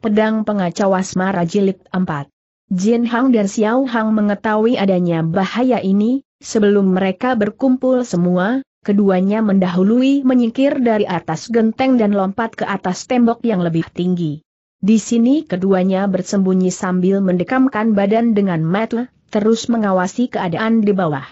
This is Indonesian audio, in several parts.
Pedang Pengacau Asmara Jilid 4 Jin Hang dan Xiao Hang mengetahui adanya bahaya ini, sebelum mereka berkumpul semua, keduanya mendahului menyingkir dari atas genteng dan lompat ke atas tembok yang lebih tinggi. Di sini keduanya bersembunyi sambil mendekamkan badan dengan mata, terus mengawasi keadaan di bawah.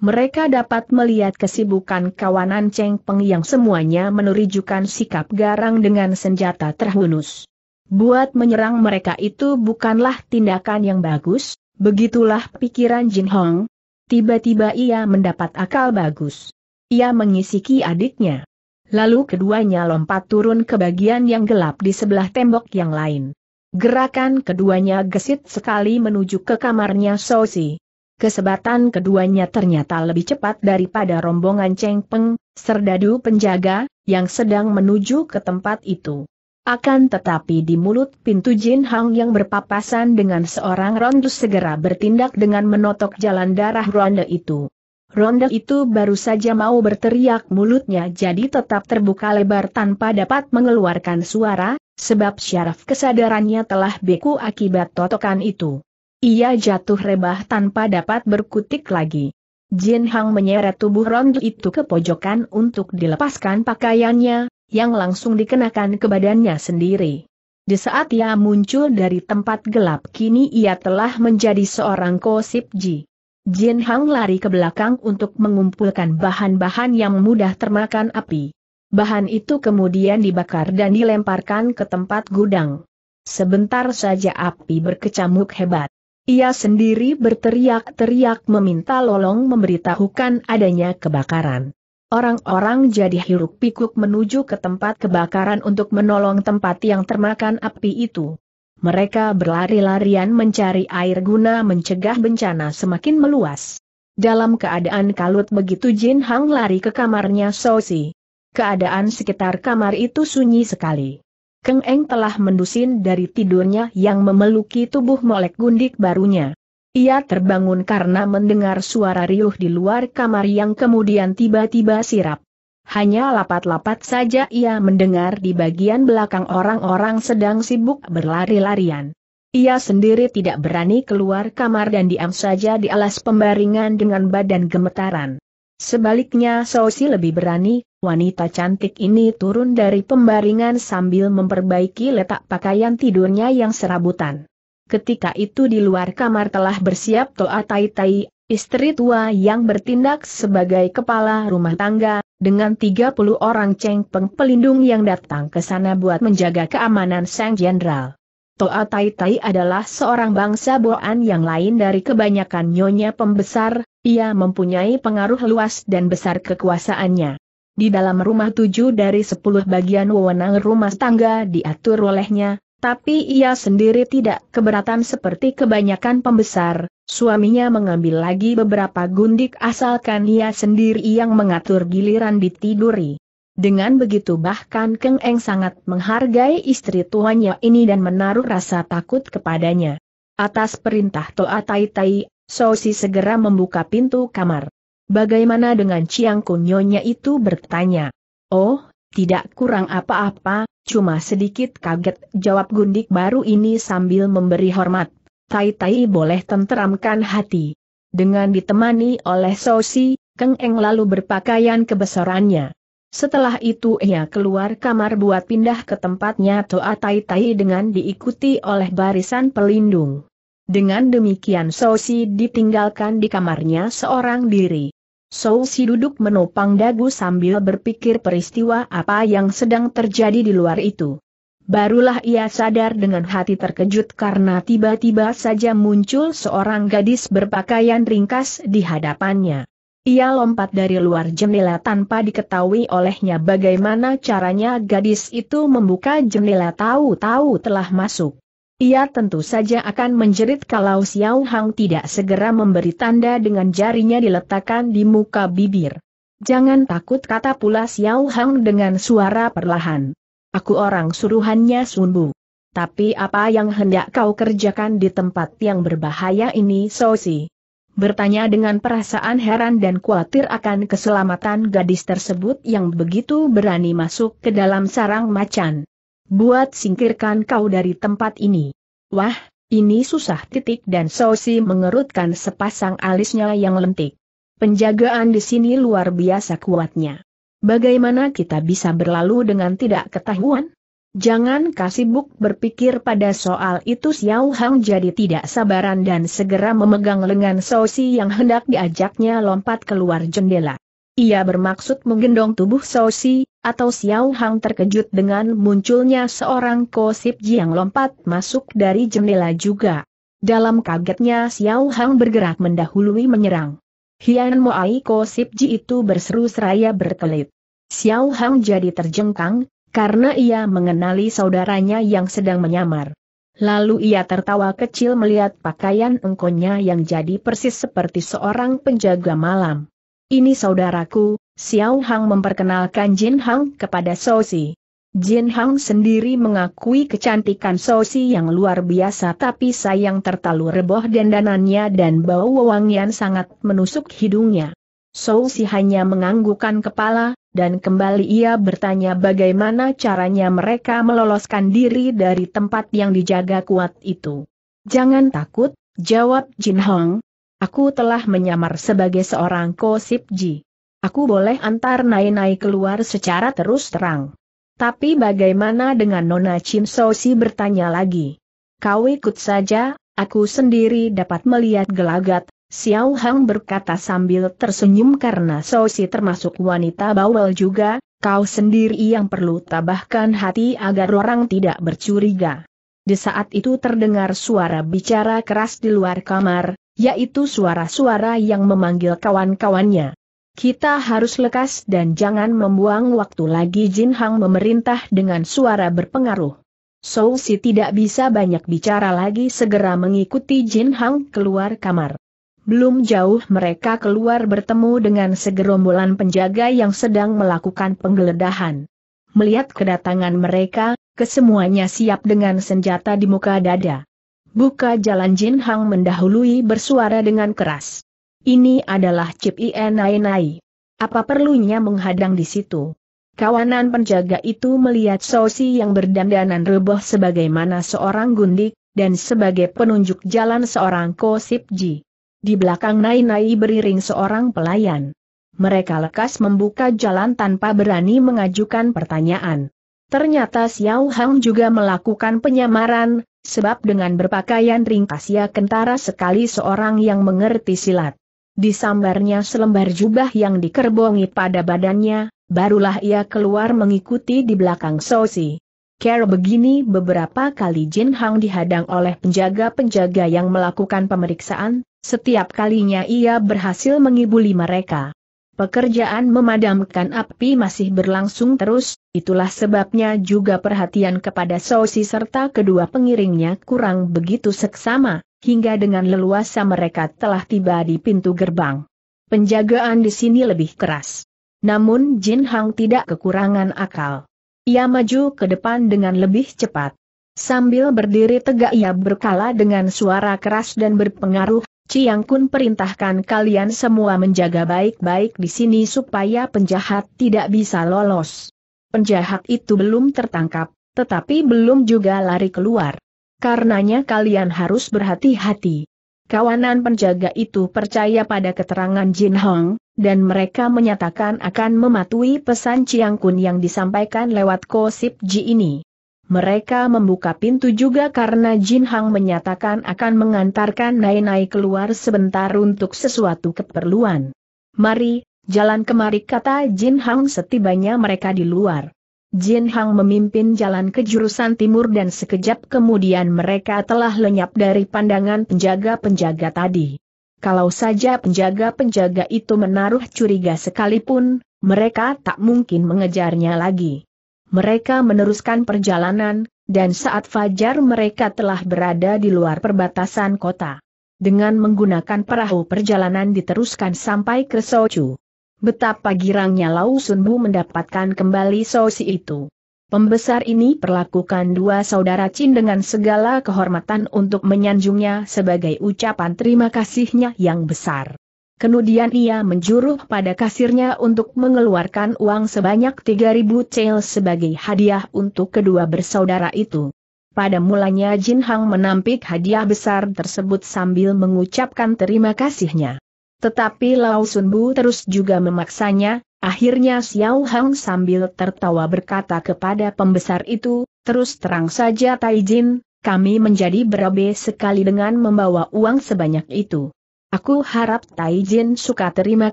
Mereka dapat melihat kesibukan kawanan Cheng Peng yang semuanya menerijukan sikap garang dengan senjata terhunus. Buat menyerang mereka itu bukanlah tindakan yang bagus, begitulah pikiran Jin Hong. Tiba-tiba ia mendapat akal bagus. Ia mengisiki adiknya. Lalu keduanya lompat turun ke bagian yang gelap di sebelah tembok yang lain. Gerakan keduanya gesit sekali menuju ke kamarnya Sosi. Kesebatan keduanya ternyata lebih cepat daripada rombongan Cheng Peng, serdadu penjaga, yang sedang menuju ke tempat itu. Akan tetapi di mulut pintu Jin Hang yang berpapasan dengan seorang ronde segera bertindak dengan menotok jalan darah ronde itu. Ronde itu baru saja mau berteriak mulutnya jadi tetap terbuka lebar tanpa dapat mengeluarkan suara, sebab syaraf kesadarannya telah beku akibat totokan itu. Ia jatuh rebah tanpa dapat berkutik lagi. Jin Hang menyeret tubuh ronde itu ke pojokan untuk dilepaskan pakaiannya, yang langsung dikenakan ke badannya sendiri. Di saat ia muncul dari tempat gelap kini ia telah menjadi seorang kosip ji. Jin Hang lari ke belakang untuk mengumpulkan bahan-bahan yang mudah termakan api. Bahan itu kemudian dibakar dan dilemparkan ke tempat gudang. Sebentar saja api berkecamuk hebat. Ia sendiri berteriak-teriak meminta Lolong memberitahukan adanya kebakaran. Orang-orang jadi hiruk pikuk menuju ke tempat kebakaran untuk menolong tempat yang termakan api itu. Mereka berlari-larian mencari air guna mencegah bencana semakin meluas. Dalam keadaan kalut begitu Jin Hang lari ke kamarnya Sosi. Keadaan sekitar kamar itu sunyi sekali. Keng Eng telah mendusin dari tidurnya yang memeluki tubuh molek gundik barunya. Ia terbangun karena mendengar suara riuh di luar kamar yang kemudian tiba-tiba sirap. Hanya lapat-lapat saja ia mendengar di bagian belakang orang-orang sedang sibuk berlari-larian. Ia sendiri tidak berani keluar kamar dan diam saja di alas pembaringan dengan badan gemetaran. Sebaliknya Sosi lebih berani, wanita cantik ini turun dari pembaringan sambil memperbaiki letak pakaian tidurnya yang serabutan ketika itu di luar kamar telah bersiap Toa Tai Tai, istri tua yang bertindak sebagai kepala rumah tangga, dengan 30 orang cengpeng pelindung yang datang ke sana buat menjaga keamanan Sang Jenderal. Toa Tai Tai adalah seorang bangsa Boan yang lain dari kebanyakan nyonya pembesar, ia mempunyai pengaruh luas dan besar kekuasaannya. Di dalam rumah tujuh dari sepuluh bagian wewenang rumah tangga diatur olehnya, tapi ia sendiri tidak keberatan seperti kebanyakan pembesar, suaminya mengambil lagi beberapa gundik asalkan ia sendiri yang mengatur giliran ditiduri. Dengan begitu bahkan Keng Eng sangat menghargai istri tuanya ini dan menaruh rasa takut kepadanya. Atas perintah Toa Tai Tai, Sosi segera membuka pintu kamar. Bagaimana dengan Ciang Nyonya itu bertanya. Oh, tidak kurang apa-apa, Cuma sedikit kaget, jawab gundik baru ini sambil memberi hormat. Tai-tai boleh tenteramkan hati. Dengan ditemani oleh Sosi, Keng Eng lalu berpakaian kebesarannya. Setelah itu ia keluar kamar buat pindah ke tempatnya Toa Tai Tai dengan diikuti oleh barisan pelindung. Dengan demikian Sosi ditinggalkan di kamarnya seorang diri. Soul Si duduk menopang dagu sambil berpikir peristiwa apa yang sedang terjadi di luar itu. Barulah ia sadar dengan hati terkejut karena tiba-tiba saja muncul seorang gadis berpakaian ringkas di hadapannya. Ia lompat dari luar jendela tanpa diketahui olehnya bagaimana caranya gadis itu membuka jendela tahu-tahu telah masuk. Ia tentu saja akan menjerit kalau Xiao Hang tidak segera memberi tanda dengan jarinya diletakkan di muka bibir. Jangan takut kata pula Xiao Hang dengan suara perlahan. Aku orang suruhannya Sun Bu. Tapi apa yang hendak kau kerjakan di tempat yang berbahaya ini Sosi? Bertanya dengan perasaan heran dan khawatir akan keselamatan gadis tersebut yang begitu berani masuk ke dalam sarang macan buat singkirkan kau dari tempat ini. Wah, ini susah titik dan Sosi mengerutkan sepasang alisnya yang lentik. Penjagaan di sini luar biasa kuatnya. Bagaimana kita bisa berlalu dengan tidak ketahuan? Jangan kasih buk berpikir pada soal itu Xiao Hang jadi tidak sabaran dan segera memegang lengan Sosi yang hendak diajaknya lompat keluar jendela. Ia bermaksud menggendong tubuh Sosi, atau Xiao Hang terkejut dengan munculnya seorang kosip yang lompat masuk dari jendela juga. Dalam kagetnya Xiao Hang bergerak mendahului menyerang. Hian Moai Kosip Ji itu berseru seraya berkelit. Xiao Hang jadi terjengkang, karena ia mengenali saudaranya yang sedang menyamar. Lalu ia tertawa kecil melihat pakaian engkonya yang jadi persis seperti seorang penjaga malam. Ini saudaraku, Xiao Hang memperkenalkan Jin Hang kepada Sosi. Jin Hang sendiri mengakui kecantikan Sosi yang luar biasa tapi sayang tertalu reboh dandanannya dan bau wewangian sangat menusuk hidungnya. Sosi hanya menganggukkan kepala, dan kembali ia bertanya bagaimana caranya mereka meloloskan diri dari tempat yang dijaga kuat itu. Jangan takut, jawab Jin Hong. Aku telah menyamar sebagai seorang Ko Ji. Aku boleh antar Nainai keluar secara terus terang. Tapi bagaimana dengan Nona Chin Sosi bertanya lagi? Kau ikut saja, aku sendiri dapat melihat gelagat, Xiao Hang berkata sambil tersenyum karena Sosi termasuk wanita bawel juga, kau sendiri yang perlu tabahkan hati agar orang tidak bercuriga. Di saat itu terdengar suara bicara keras di luar kamar, yaitu suara-suara yang memanggil kawan-kawannya. Kita harus lekas dan jangan membuang waktu lagi Jin Hang memerintah dengan suara berpengaruh. Sou Si tidak bisa banyak bicara lagi segera mengikuti Jin Hang keluar kamar. Belum jauh mereka keluar bertemu dengan segerombolan penjaga yang sedang melakukan penggeledahan. Melihat kedatangan mereka, kesemuanya siap dengan senjata di muka dada. Buka jalan Jin Hang mendahului bersuara dengan keras. Ini adalah chip Nai. Apa perlunya menghadang di situ? Kawanan penjaga itu melihat Sosi yang berdandanan reboh sebagaimana seorang gundik, dan sebagai penunjuk jalan seorang kosipji. Di belakang Nainai beriring seorang pelayan. Mereka lekas membuka jalan tanpa berani mengajukan pertanyaan. Ternyata Xiao Hang juga melakukan penyamaran, sebab dengan berpakaian ringkas ia kentara sekali seorang yang mengerti silat disambarnya selembar jubah yang dikerbongi pada badannya, barulah ia keluar mengikuti di belakang Sosi. Kera begini beberapa kali Jin Hang dihadang oleh penjaga-penjaga yang melakukan pemeriksaan, setiap kalinya ia berhasil mengibuli mereka. Pekerjaan memadamkan api masih berlangsung terus, itulah sebabnya juga perhatian kepada Sosi serta kedua pengiringnya kurang begitu seksama. Hingga dengan leluasa mereka telah tiba di pintu gerbang. Penjagaan di sini lebih keras. Namun Jin Hang tidak kekurangan akal. Ia maju ke depan dengan lebih cepat. Sambil berdiri tegak ia berkala dengan suara keras dan berpengaruh, Chiang Kun perintahkan kalian semua menjaga baik-baik di sini supaya penjahat tidak bisa lolos. Penjahat itu belum tertangkap, tetapi belum juga lari keluar. Karenanya kalian harus berhati-hati. Kawanan penjaga itu percaya pada keterangan Jin Hong, dan mereka menyatakan akan mematuhi pesan Chiang Kun yang disampaikan lewat Kosip Ji ini. Mereka membuka pintu juga karena Jin Hong menyatakan akan mengantarkan Nai Nai keluar sebentar untuk sesuatu keperluan. Mari, jalan kemari kata Jin Hong setibanya mereka di luar. Jin Hang memimpin jalan ke jurusan timur dan sekejap kemudian mereka telah lenyap dari pandangan penjaga-penjaga tadi. Kalau saja penjaga-penjaga itu menaruh curiga sekalipun, mereka tak mungkin mengejarnya lagi. Mereka meneruskan perjalanan, dan saat fajar mereka telah berada di luar perbatasan kota. Dengan menggunakan perahu perjalanan diteruskan sampai ke Sochu. Betapa girangnya Lau Sunbu mendapatkan kembali sosi itu. Pembesar ini perlakukan dua saudara Chin dengan segala kehormatan untuk menyanjungnya sebagai ucapan terima kasihnya yang besar. Kemudian ia menjuruh pada kasirnya untuk mengeluarkan uang sebanyak 3000 cel sebagai hadiah untuk kedua bersaudara itu. Pada mulanya Jin Hang menampik hadiah besar tersebut sambil mengucapkan terima kasihnya. Tetapi Lao Sunbu terus juga memaksanya, akhirnya Xiao Hang sambil tertawa berkata kepada pembesar itu, terus terang saja Taijin, kami menjadi berabe sekali dengan membawa uang sebanyak itu. Aku harap Taijin suka terima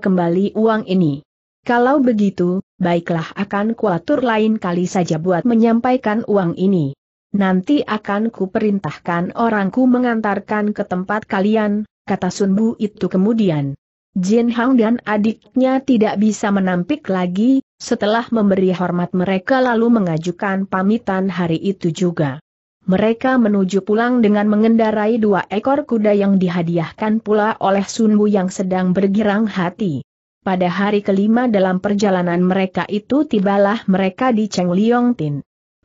kembali uang ini. Kalau begitu, baiklah akan kuatur lain kali saja buat menyampaikan uang ini. Nanti akan kuperintahkan orangku mengantarkan ke tempat kalian, kata Sunbu itu kemudian. Jin Hang dan adiknya tidak bisa menampik lagi, setelah memberi hormat mereka lalu mengajukan pamitan hari itu juga. Mereka menuju pulang dengan mengendarai dua ekor kuda yang dihadiahkan pula oleh Sunbu yang sedang bergirang hati. Pada hari kelima dalam perjalanan mereka itu tibalah mereka di Cheng Liong Tin.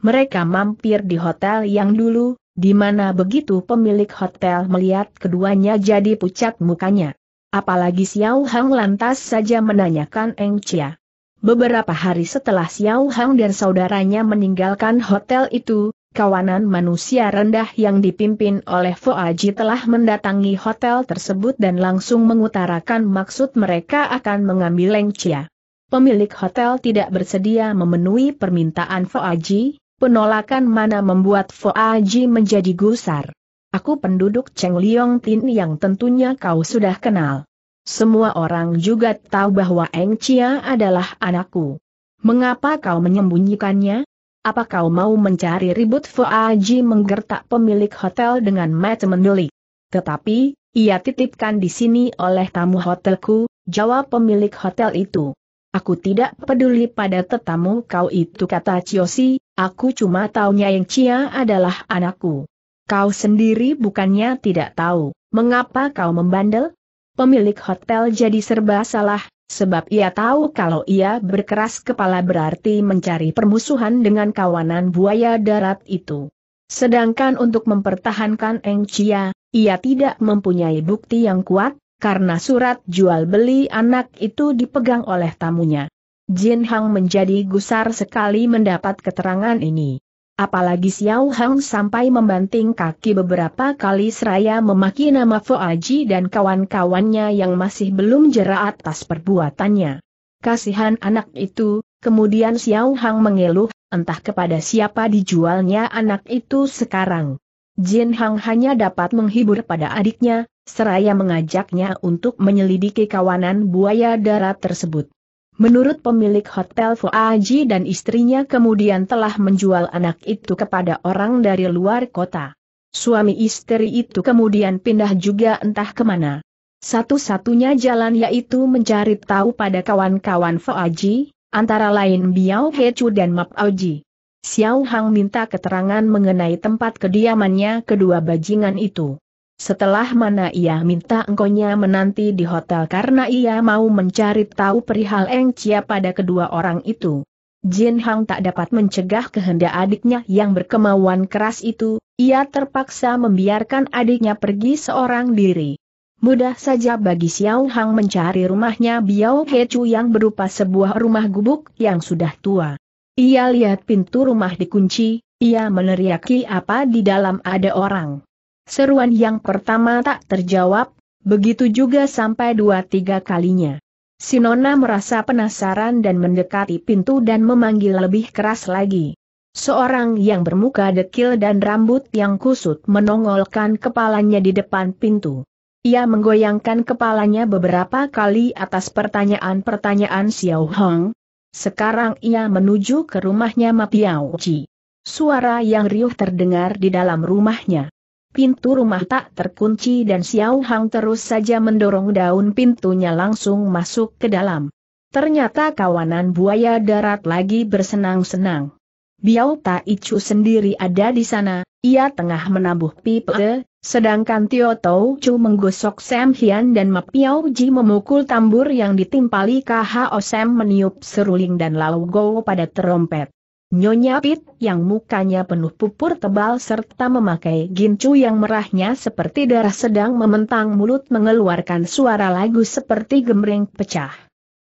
Mereka mampir di hotel yang dulu di mana begitu pemilik hotel melihat keduanya jadi pucat mukanya. Apalagi Xiao Hang lantas saja menanyakan Eng Chia. Beberapa hari setelah Xiao Hang dan saudaranya meninggalkan hotel itu, kawanan manusia rendah yang dipimpin oleh Aji telah mendatangi hotel tersebut dan langsung mengutarakan maksud mereka akan mengambil Eng Chia. Pemilik hotel tidak bersedia memenuhi permintaan Aji, Penolakan mana membuat Aji menjadi gusar. Aku penduduk Cheng Liong Tin yang tentunya kau sudah kenal. Semua orang juga tahu bahwa Eng Chia adalah anakku. Mengapa kau menyembunyikannya? Apa kau mau mencari ribut Aji menggertak pemilik hotel dengan mata mendelik? Tetapi, ia titipkan di sini oleh tamu hotelku, jawab pemilik hotel itu. Aku tidak peduli pada tetamu kau itu kata Ciosi. aku cuma taunya yang Cia adalah anakku. Kau sendiri bukannya tidak tahu, mengapa kau membandel? Pemilik hotel jadi serba salah, sebab ia tahu kalau ia berkeras kepala berarti mencari permusuhan dengan kawanan buaya darat itu. Sedangkan untuk mempertahankan Eng Chia, ia tidak mempunyai bukti yang kuat, karena surat jual beli anak itu dipegang oleh tamunya. Jin Hang menjadi gusar sekali mendapat keterangan ini. Apalagi Xiao Hang sampai membanting kaki beberapa kali seraya memaki nama Aji dan kawan-kawannya yang masih belum jera atas perbuatannya. Kasihan anak itu, kemudian Xiao Hang mengeluh, entah kepada siapa dijualnya anak itu sekarang. Jin Hang hanya dapat menghibur pada adiknya, seraya mengajaknya untuk menyelidiki kawanan buaya darat tersebut. Menurut pemilik hotel Fuaji dan istrinya kemudian telah menjual anak itu kepada orang dari luar kota. Suami istri itu kemudian pindah juga entah kemana. Satu-satunya jalan yaitu mencari tahu pada kawan-kawan Fuaji, antara lain Biao Hechu dan Map Aoji. Xiao Hang minta keterangan mengenai tempat kediamannya kedua bajingan itu. Setelah mana ia minta engkonya menanti di hotel karena ia mau mencari tahu perihal Eng Chia pada kedua orang itu. Jin Hang tak dapat mencegah kehendak adiknya yang berkemauan keras itu, ia terpaksa membiarkan adiknya pergi seorang diri. Mudah saja bagi Xiao Hang mencari rumahnya Biao He Chu yang berupa sebuah rumah gubuk yang sudah tua. Ia lihat pintu rumah dikunci, ia meneriaki apa di dalam ada orang. Seruan yang pertama tak terjawab, begitu juga sampai dua tiga kalinya. Sinona merasa penasaran dan mendekati pintu dan memanggil lebih keras lagi. Seorang yang bermuka dekil dan rambut yang kusut menongolkan kepalanya di depan pintu. Ia menggoyangkan kepalanya beberapa kali atas pertanyaan-pertanyaan Xiao Hong. Sekarang ia menuju ke rumahnya Ma Piao Chi. Suara yang riuh terdengar di dalam rumahnya. Pintu rumah tak terkunci dan Xiao Hang terus saja mendorong daun pintunya langsung masuk ke dalam. Ternyata kawanan buaya darat lagi bersenang-senang. Biao Ta Icu sendiri ada di sana, ia tengah menabuh pipa, sedangkan Tio Tau Chu menggosok Sam Hian dan Ma Ji memukul tambur yang ditimpali KHO Sam meniup seruling dan Lau Go pada terompet. Nyonya Pit yang mukanya penuh pupur tebal serta memakai gincu yang merahnya seperti darah sedang mementang mulut mengeluarkan suara lagu seperti gemreng pecah.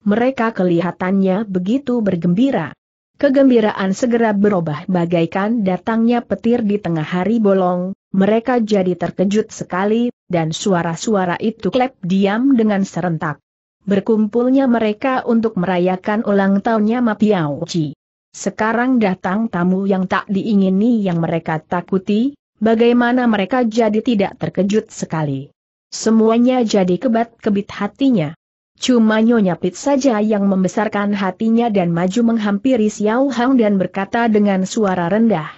Mereka kelihatannya begitu bergembira. Kegembiraan segera berubah bagaikan datangnya petir di tengah hari bolong, mereka jadi terkejut sekali, dan suara-suara itu klep diam dengan serentak. Berkumpulnya mereka untuk merayakan ulang tahunnya Mapiauci. Sekarang datang tamu yang tak diingini yang mereka takuti, bagaimana mereka jadi tidak terkejut sekali. Semuanya jadi kebat-kebit hatinya. Cuma Nyonya Pit saja yang membesarkan hatinya dan maju menghampiri Xiao Hang dan berkata dengan suara rendah.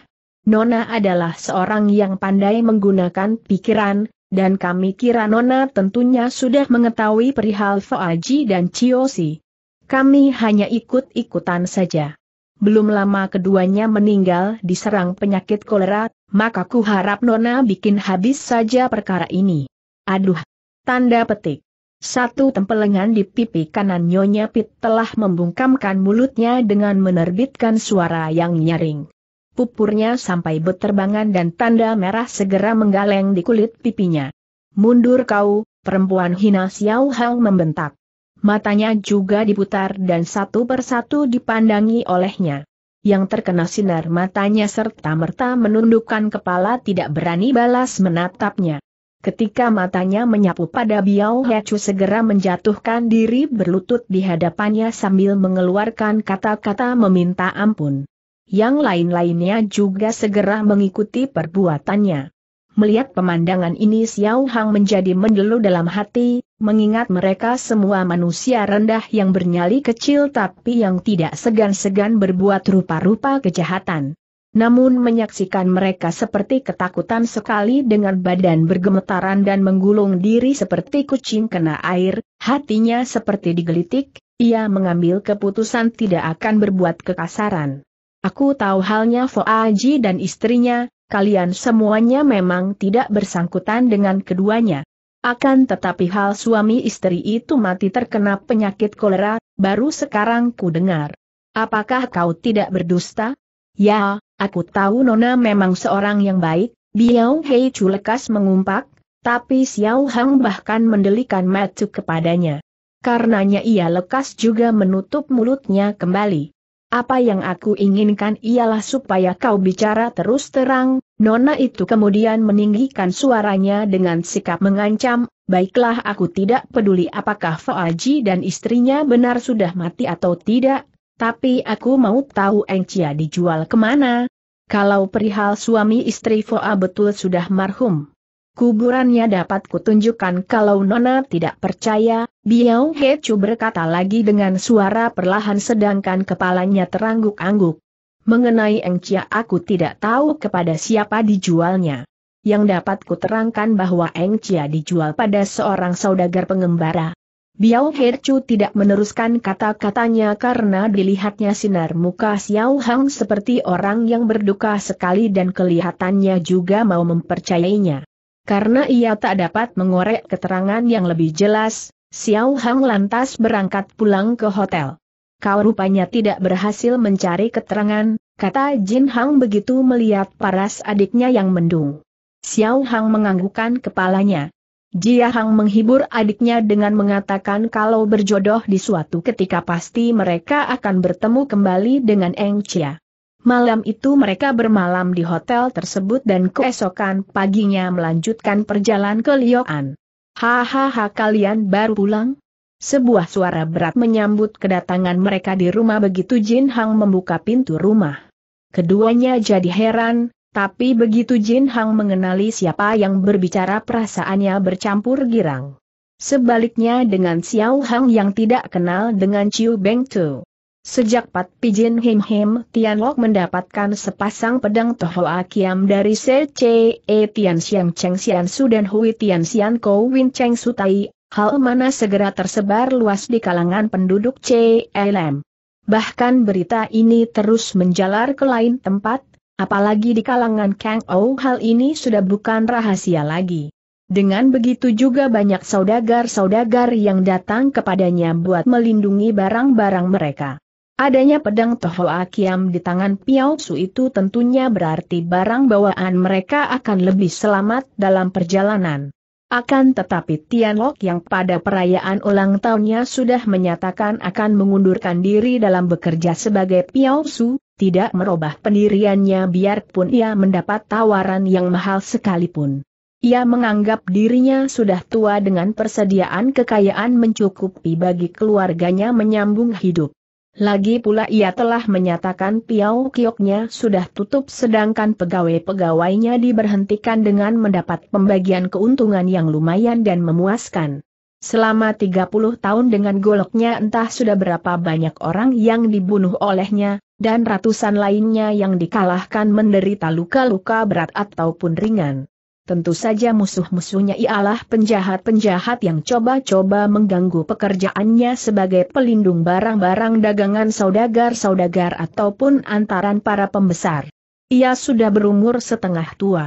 Nona adalah seorang yang pandai menggunakan pikiran, dan kami kira Nona tentunya sudah mengetahui perihal Aji dan Chiosi. Kami hanya ikut-ikutan saja belum lama keduanya meninggal diserang penyakit kolera, maka ku harap Nona bikin habis saja perkara ini. Aduh! Tanda petik. Satu tempelengan di pipi kanan Nyonya Pit telah membungkamkan mulutnya dengan menerbitkan suara yang nyaring. Pupurnya sampai beterbangan dan tanda merah segera menggaleng di kulit pipinya. Mundur kau, perempuan hina Xiao Hang membentak matanya juga diputar dan satu persatu dipandangi olehnya. Yang terkena sinar matanya serta merta menundukkan kepala tidak berani balas menatapnya. Ketika matanya menyapu pada Biao Hechu segera menjatuhkan diri berlutut di hadapannya sambil mengeluarkan kata-kata meminta ampun. Yang lain-lainnya juga segera mengikuti perbuatannya. Melihat pemandangan ini Xiao Hang menjadi mendelu dalam hati, mengingat mereka semua manusia rendah yang bernyali kecil tapi yang tidak segan-segan berbuat rupa-rupa kejahatan. Namun menyaksikan mereka seperti ketakutan sekali dengan badan bergemetaran dan menggulung diri seperti kucing kena air, hatinya seperti digelitik, ia mengambil keputusan tidak akan berbuat kekasaran. Aku tahu halnya Fo Aji dan istrinya, kalian semuanya memang tidak bersangkutan dengan keduanya. Akan tetapi hal suami istri itu mati terkena penyakit kolera, baru sekarang ku dengar. Apakah kau tidak berdusta? Ya, aku tahu Nona memang seorang yang baik, Biao Hei Chu lekas mengumpak, tapi Xiao Hang bahkan mendelikan mata kepadanya. Karenanya ia lekas juga menutup mulutnya kembali. Apa yang aku inginkan ialah supaya kau bicara terus terang, Nona itu kemudian meninggikan suaranya dengan sikap mengancam, baiklah aku tidak peduli apakah Faaji dan istrinya benar sudah mati atau tidak, tapi aku mau tahu Engcia dijual kemana. Kalau perihal suami istri Foa betul sudah marhum, Kuburannya dapat kutunjukkan kalau Nona tidak percaya, Biao Hechu berkata lagi dengan suara perlahan sedangkan kepalanya terangguk-angguk. Mengenai Eng Chia aku tidak tahu kepada siapa dijualnya. Yang dapat kuterangkan bahwa Eng Chia dijual pada seorang saudagar pengembara. Biao Hechu tidak meneruskan kata-katanya karena dilihatnya sinar muka Xiao Hang seperti orang yang berduka sekali dan kelihatannya juga mau mempercayainya. Karena ia tak dapat mengorek keterangan yang lebih jelas, Xiao Hang lantas berangkat pulang ke hotel. Kau rupanya tidak berhasil mencari keterangan, kata Jin Hang begitu melihat paras adiknya yang mendung. Xiao Hang menganggukkan kepalanya. Jia Hang menghibur adiknya dengan mengatakan kalau berjodoh di suatu ketika pasti mereka akan bertemu kembali dengan Eng Chia. Malam itu mereka bermalam di hotel tersebut dan keesokan paginya melanjutkan perjalanan ke Lioan. Hahaha kalian baru pulang? Sebuah suara berat menyambut kedatangan mereka di rumah begitu Jin Hang membuka pintu rumah. Keduanya jadi heran, tapi begitu Jin Hang mengenali siapa yang berbicara perasaannya bercampur girang. Sebaliknya dengan Xiao Hang yang tidak kenal dengan Chiu Beng Tu. Sejak Pat Pijin Him Him Tianlok mendapatkan sepasang pedang toho Akiam dari C.C.E. C E Tian Xiang Cheng Xian Su dan Hui Tian Xian Kou Win Cheng Su Tai, hal mana segera tersebar luas di kalangan penduduk CLM. Bahkan berita ini terus menjalar ke lain tempat, apalagi di kalangan Kang Ou hal ini sudah bukan rahasia lagi. Dengan begitu juga banyak saudagar-saudagar yang datang kepadanya buat melindungi barang-barang mereka. Adanya pedang Tohol Akiam di tangan Piao Su itu tentunya berarti barang bawaan mereka akan lebih selamat dalam perjalanan. Akan tetapi Tian Lok yang pada perayaan ulang tahunnya sudah menyatakan akan mengundurkan diri dalam bekerja sebagai Piao Su, tidak merubah pendiriannya biarpun ia mendapat tawaran yang mahal sekalipun. Ia menganggap dirinya sudah tua dengan persediaan kekayaan mencukupi bagi keluarganya menyambung hidup. Lagi pula ia telah menyatakan piau kioknya sudah tutup sedangkan pegawai-pegawainya diberhentikan dengan mendapat pembagian keuntungan yang lumayan dan memuaskan. Selama 30 tahun dengan goloknya entah sudah berapa banyak orang yang dibunuh olehnya, dan ratusan lainnya yang dikalahkan menderita luka-luka berat ataupun ringan. Tentu saja musuh-musuhnya ialah penjahat-penjahat yang coba-coba mengganggu pekerjaannya sebagai pelindung barang-barang dagangan saudagar-saudagar ataupun antaran para pembesar. Ia sudah berumur setengah tua.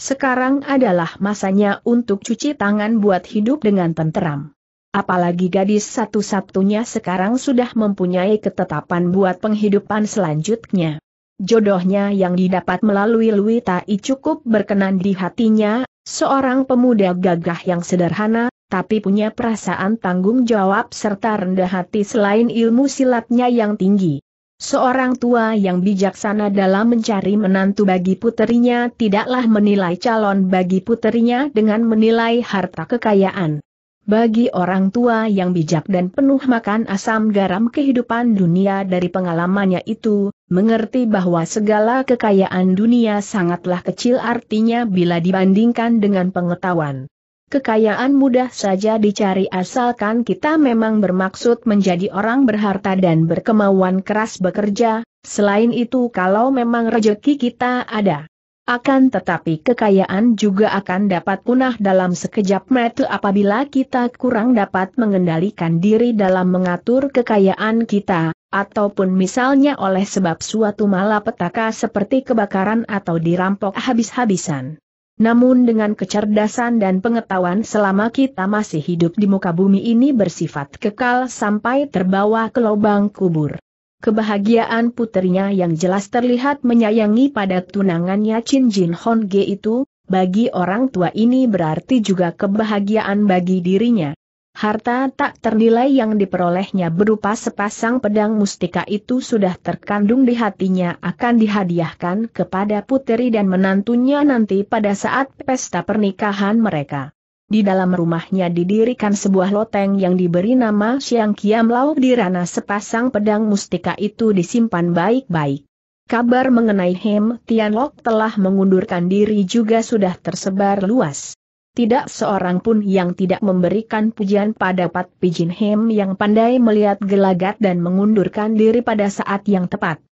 Sekarang adalah masanya untuk cuci tangan buat hidup dengan tenteram. Apalagi gadis satu-satunya sekarang sudah mempunyai ketetapan buat penghidupan selanjutnya. Jodohnya yang didapat melalui Lui Tai cukup berkenan di hatinya, seorang pemuda gagah yang sederhana, tapi punya perasaan tanggung jawab serta rendah hati selain ilmu silatnya yang tinggi. Seorang tua yang bijaksana dalam mencari menantu bagi puterinya tidaklah menilai calon bagi puterinya dengan menilai harta kekayaan. Bagi orang tua yang bijak dan penuh makan asam garam kehidupan dunia dari pengalamannya itu, mengerti bahwa segala kekayaan dunia sangatlah kecil artinya bila dibandingkan dengan pengetahuan. Kekayaan mudah saja dicari asalkan kita memang bermaksud menjadi orang berharta dan berkemauan keras bekerja, selain itu kalau memang rejeki kita ada akan tetapi kekayaan juga akan dapat punah dalam sekejap mata apabila kita kurang dapat mengendalikan diri dalam mengatur kekayaan kita, ataupun misalnya oleh sebab suatu malapetaka seperti kebakaran atau dirampok habis-habisan. Namun dengan kecerdasan dan pengetahuan selama kita masih hidup di muka bumi ini bersifat kekal sampai terbawa ke lubang kubur. Kebahagiaan putrinya yang jelas terlihat menyayangi pada tunangannya Chin Jin Hon Ge itu, bagi orang tua ini berarti juga kebahagiaan bagi dirinya. Harta tak ternilai yang diperolehnya berupa sepasang pedang mustika itu sudah terkandung di hatinya akan dihadiahkan kepada putri dan menantunya nanti pada saat pesta pernikahan mereka. Di dalam rumahnya didirikan sebuah loteng yang diberi nama Siang Kiam Lau di ranah sepasang pedang mustika itu disimpan baik-baik. Kabar mengenai Hem Tianlok telah mengundurkan diri juga sudah tersebar luas. Tidak seorang pun yang tidak memberikan pujian pada Pat Pijin Hem yang pandai melihat gelagat dan mengundurkan diri pada saat yang tepat.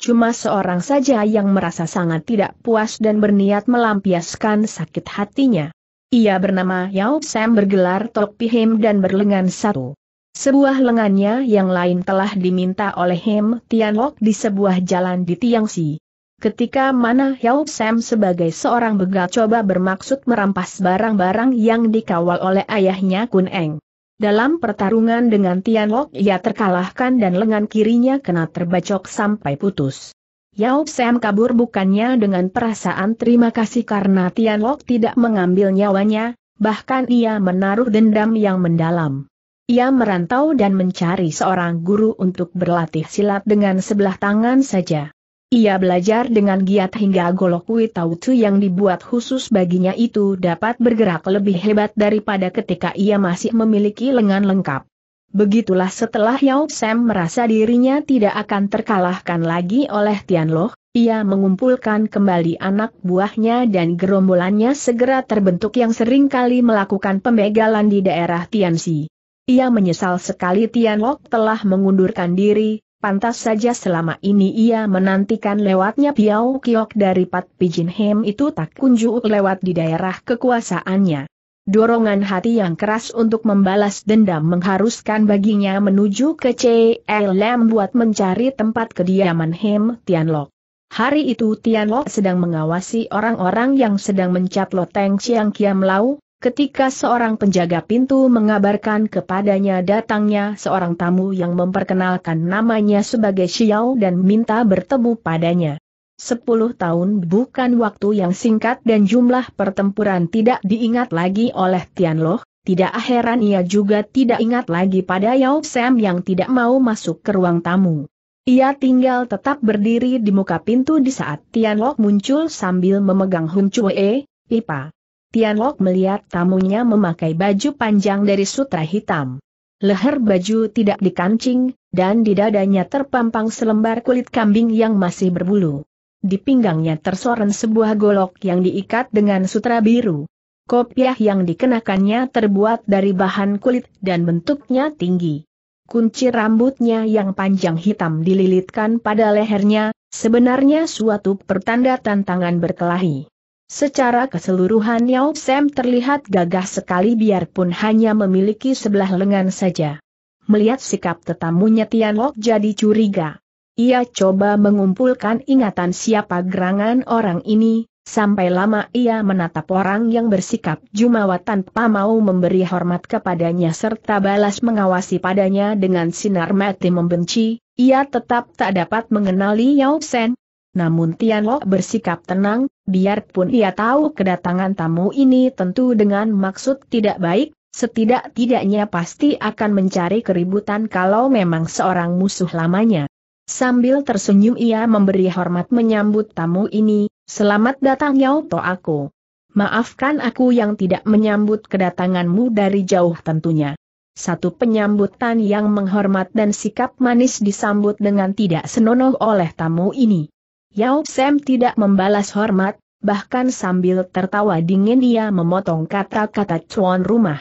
Cuma seorang saja yang merasa sangat tidak puas dan berniat melampiaskan sakit hatinya. Ia bernama Yao Sam bergelar Tok Hem dan berlengan satu. Sebuah lengannya yang lain telah diminta oleh Hem Tian Tianlok di sebuah jalan di Tiangsi. Ketika mana Yao Sam sebagai seorang begal coba bermaksud merampas barang-barang yang dikawal oleh ayahnya Kun Eng. Dalam pertarungan dengan Tian Tianlok ia terkalahkan dan lengan kirinya kena terbacok sampai putus. Yao Sam kabur bukannya dengan perasaan terima kasih karena Tian Lok tidak mengambil nyawanya, bahkan ia menaruh dendam yang mendalam. Ia merantau dan mencari seorang guru untuk berlatih silat dengan sebelah tangan saja. Ia belajar dengan giat hingga golok Taucu yang dibuat khusus baginya itu dapat bergerak lebih hebat daripada ketika ia masih memiliki lengan lengkap. Begitulah setelah Yao Sam merasa dirinya tidak akan terkalahkan lagi oleh Tian Loh, ia mengumpulkan kembali anak buahnya dan gerombolannya segera terbentuk yang sering kali melakukan pembegalan di daerah Tianxi. Ia menyesal sekali Tian Loh telah mengundurkan diri, pantas saja selama ini ia menantikan lewatnya Piao Kiok dari Pat Pijin Hem itu tak kunjung lewat di daerah kekuasaannya. Dorongan hati yang keras untuk membalas dendam mengharuskan baginya menuju ke CLM buat mencari tempat kediaman Hem Tianlok. Hari itu Tianlok sedang mengawasi orang-orang yang sedang mencaplok loteng Chiang Kiam Lau, ketika seorang penjaga pintu mengabarkan kepadanya datangnya seorang tamu yang memperkenalkan namanya sebagai Xiao dan minta bertemu padanya. Sepuluh tahun bukan waktu yang singkat dan jumlah pertempuran tidak diingat lagi oleh Tian Loh, tidak heran ia juga tidak ingat lagi pada Yao Sam yang tidak mau masuk ke ruang tamu. Ia tinggal tetap berdiri di muka pintu di saat Tian Lok muncul sambil memegang Hun Chue, pipa. Tian Lok melihat tamunya memakai baju panjang dari sutra hitam. Leher baju tidak dikancing, dan di dadanya terpampang selembar kulit kambing yang masih berbulu. Di pinggangnya tersoren sebuah golok yang diikat dengan sutra biru. Kopiah yang dikenakannya terbuat dari bahan kulit dan bentuknya tinggi. Kunci rambutnya yang panjang hitam dililitkan pada lehernya, sebenarnya suatu pertanda tantangan berkelahi. Secara keseluruhan Yao Sam terlihat gagah sekali biarpun hanya memiliki sebelah lengan saja. Melihat sikap tetamunya Tian Lok jadi curiga. Ia coba mengumpulkan ingatan siapa gerangan orang ini, sampai lama ia menatap orang yang bersikap jumawa tanpa mau memberi hormat kepadanya serta balas mengawasi padanya dengan sinar mati membenci, ia tetap tak dapat mengenali Yao Sen. Namun Tian Lo bersikap tenang, biarpun ia tahu kedatangan tamu ini tentu dengan maksud tidak baik, setidak-tidaknya pasti akan mencari keributan kalau memang seorang musuh lamanya. Sambil tersenyum ia memberi hormat menyambut tamu ini, selamat datang Yao To aku. Maafkan aku yang tidak menyambut kedatanganmu dari jauh tentunya. Satu penyambutan yang menghormat dan sikap manis disambut dengan tidak senonoh oleh tamu ini. Yao Sam tidak membalas hormat, bahkan sambil tertawa dingin ia memotong kata-kata cuan rumah.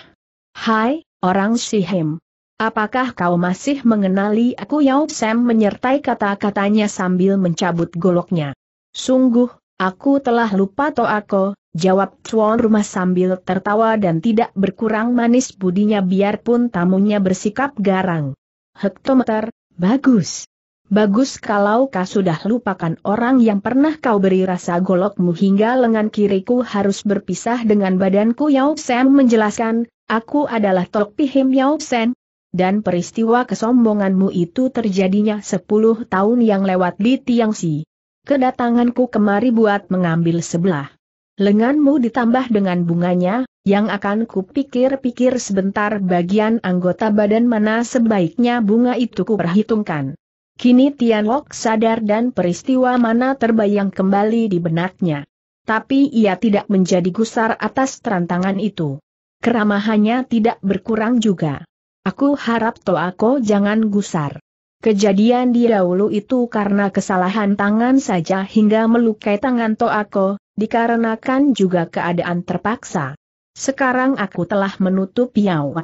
Hai, orang Sihem. Apakah kau masih mengenali aku Yao Sam menyertai kata-katanya sambil mencabut goloknya? Sungguh, aku telah lupa aku, jawab tuan rumah sambil tertawa dan tidak berkurang manis budinya biarpun tamunya bersikap garang. Hektometer, bagus. Bagus kalau kau sudah lupakan orang yang pernah kau beri rasa golokmu hingga lengan kiriku harus berpisah dengan badanku Yao Sam menjelaskan, Aku adalah Tok Pihim Yao Sam dan peristiwa kesombonganmu itu terjadinya sepuluh tahun yang lewat di Tiangsi. Kedatanganku kemari buat mengambil sebelah. Lenganmu ditambah dengan bunganya, yang akan kupikir-pikir sebentar bagian anggota badan mana sebaiknya bunga itu kuperhitungkan. Kini Tianlok sadar dan peristiwa mana terbayang kembali di benaknya. Tapi ia tidak menjadi gusar atas terantangan itu. Keramahannya tidak berkurang juga. Aku harap Toako jangan gusar. Kejadian di dahulu itu karena kesalahan tangan saja hingga melukai tangan Toako, dikarenakan juga keadaan terpaksa. Sekarang aku telah menutup Yawa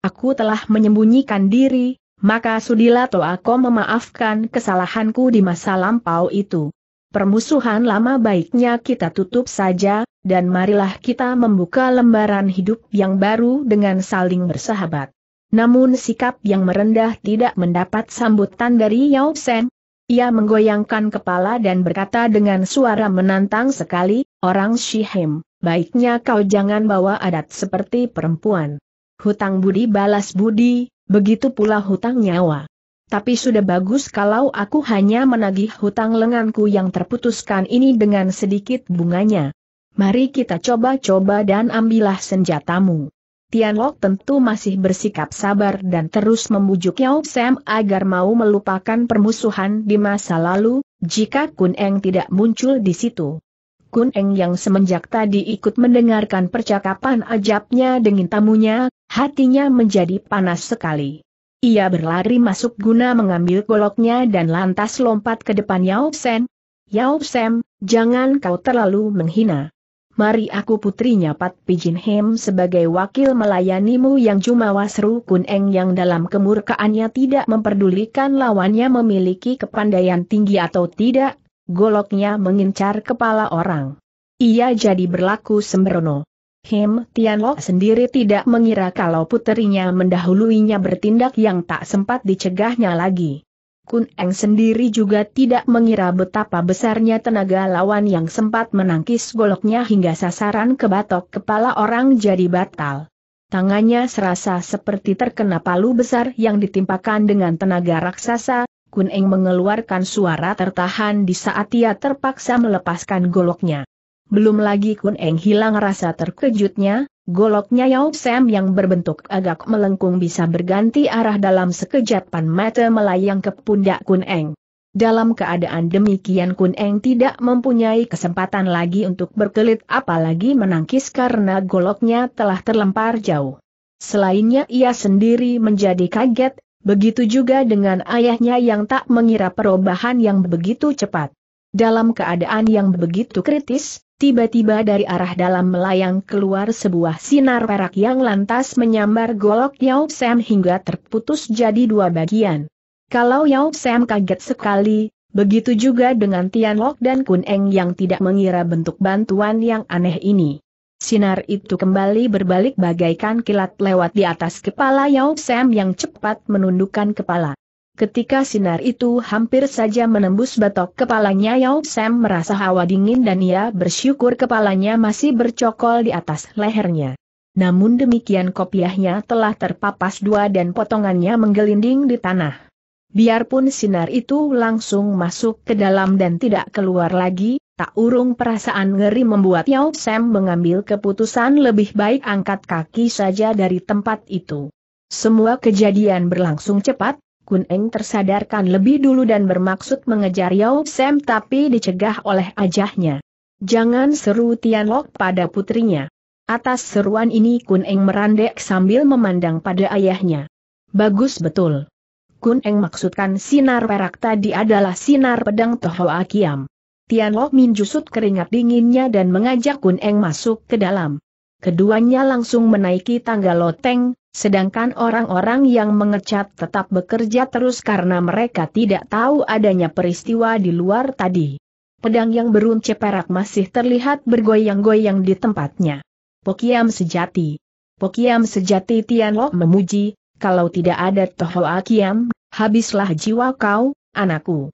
Aku telah menyembunyikan diri, maka sudilah Toako memaafkan kesalahanku di masa lampau itu. Permusuhan lama baiknya kita tutup saja, dan marilah kita membuka lembaran hidup yang baru dengan saling bersahabat. Namun sikap yang merendah tidak mendapat sambutan dari Yao Sen. Ia menggoyangkan kepala dan berkata dengan suara menantang sekali, Orang Shihim, baiknya kau jangan bawa adat seperti perempuan. Hutang budi balas budi, begitu pula hutang nyawa. Tapi sudah bagus kalau aku hanya menagih hutang lenganku yang terputuskan ini dengan sedikit bunganya. Mari kita coba-coba dan ambillah senjatamu. Tian Tianlok tentu masih bersikap sabar dan terus membujuk Yao Sam agar mau melupakan permusuhan di masa lalu, jika Kun Eng tidak muncul di situ. Kun Eng yang semenjak tadi ikut mendengarkan percakapan ajabnya dengan tamunya, hatinya menjadi panas sekali. Ia berlari masuk guna mengambil goloknya dan lantas lompat ke depan Yao Sen. Yao Sen, jangan kau terlalu menghina. Mari aku putrinya Pat Pijin Hem sebagai wakil melayanimu yang Jumawa Seru Kun Eng yang dalam kemurkaannya tidak memperdulikan lawannya memiliki kepandaian tinggi atau tidak, goloknya mengincar kepala orang. Ia jadi berlaku sembrono. Him Tianlok sendiri tidak mengira kalau puterinya mendahuluinya bertindak yang tak sempat dicegahnya lagi. Kun Eng sendiri juga tidak mengira betapa besarnya tenaga lawan yang sempat menangkis goloknya hingga sasaran ke batok kepala orang jadi batal. Tangannya serasa seperti terkena palu besar yang ditimpakan dengan tenaga raksasa, Kun Eng mengeluarkan suara tertahan di saat ia terpaksa melepaskan goloknya. Belum lagi Kun Eng hilang rasa terkejutnya, goloknya Yao Sam yang berbentuk agak melengkung bisa berganti arah dalam sekejap pan mata melayang ke pundak Kun Eng. Dalam keadaan demikian Kun Eng tidak mempunyai kesempatan lagi untuk berkelit apalagi menangkis karena goloknya telah terlempar jauh. Selainnya ia sendiri menjadi kaget, begitu juga dengan ayahnya yang tak mengira perubahan yang begitu cepat. Dalam keadaan yang begitu kritis, Tiba-tiba dari arah dalam melayang keluar sebuah sinar perak yang lantas menyambar golok Yao Sam hingga terputus jadi dua bagian. Kalau Yao Sam kaget sekali, begitu juga dengan Tian Lok dan Kun Eng yang tidak mengira bentuk bantuan yang aneh ini. Sinar itu kembali berbalik bagaikan kilat lewat di atas kepala Yao Sam yang cepat menundukkan kepala. Ketika sinar itu hampir saja menembus batok kepalanya Yao Sam merasa hawa dingin dan ia bersyukur kepalanya masih bercokol di atas lehernya. Namun demikian kopiahnya telah terpapas dua dan potongannya menggelinding di tanah. Biarpun sinar itu langsung masuk ke dalam dan tidak keluar lagi, tak urung perasaan ngeri membuat Yao Sam mengambil keputusan lebih baik angkat kaki saja dari tempat itu. Semua kejadian berlangsung cepat, Kun Eng tersadarkan lebih dulu dan bermaksud mengejar Yao Sam tapi dicegah oleh ajahnya. Jangan seru Tian Lok pada putrinya. Atas seruan ini Kun Eng merandek sambil memandang pada ayahnya. Bagus betul. Kun Eng maksudkan sinar perak tadi adalah sinar pedang Toho Akiam. Tian Lok minjusut keringat dinginnya dan mengajak Kun Eng masuk ke dalam. Keduanya langsung menaiki tangga loteng, Sedangkan orang-orang yang mengecat tetap bekerja terus karena mereka tidak tahu adanya peristiwa di luar tadi. Pedang yang beruncep perak masih terlihat bergoyang-goyang di tempatnya. Pokiam sejati. Pokiam sejati Lo memuji, kalau tidak ada Toho Kiam, habislah jiwa kau, anakku.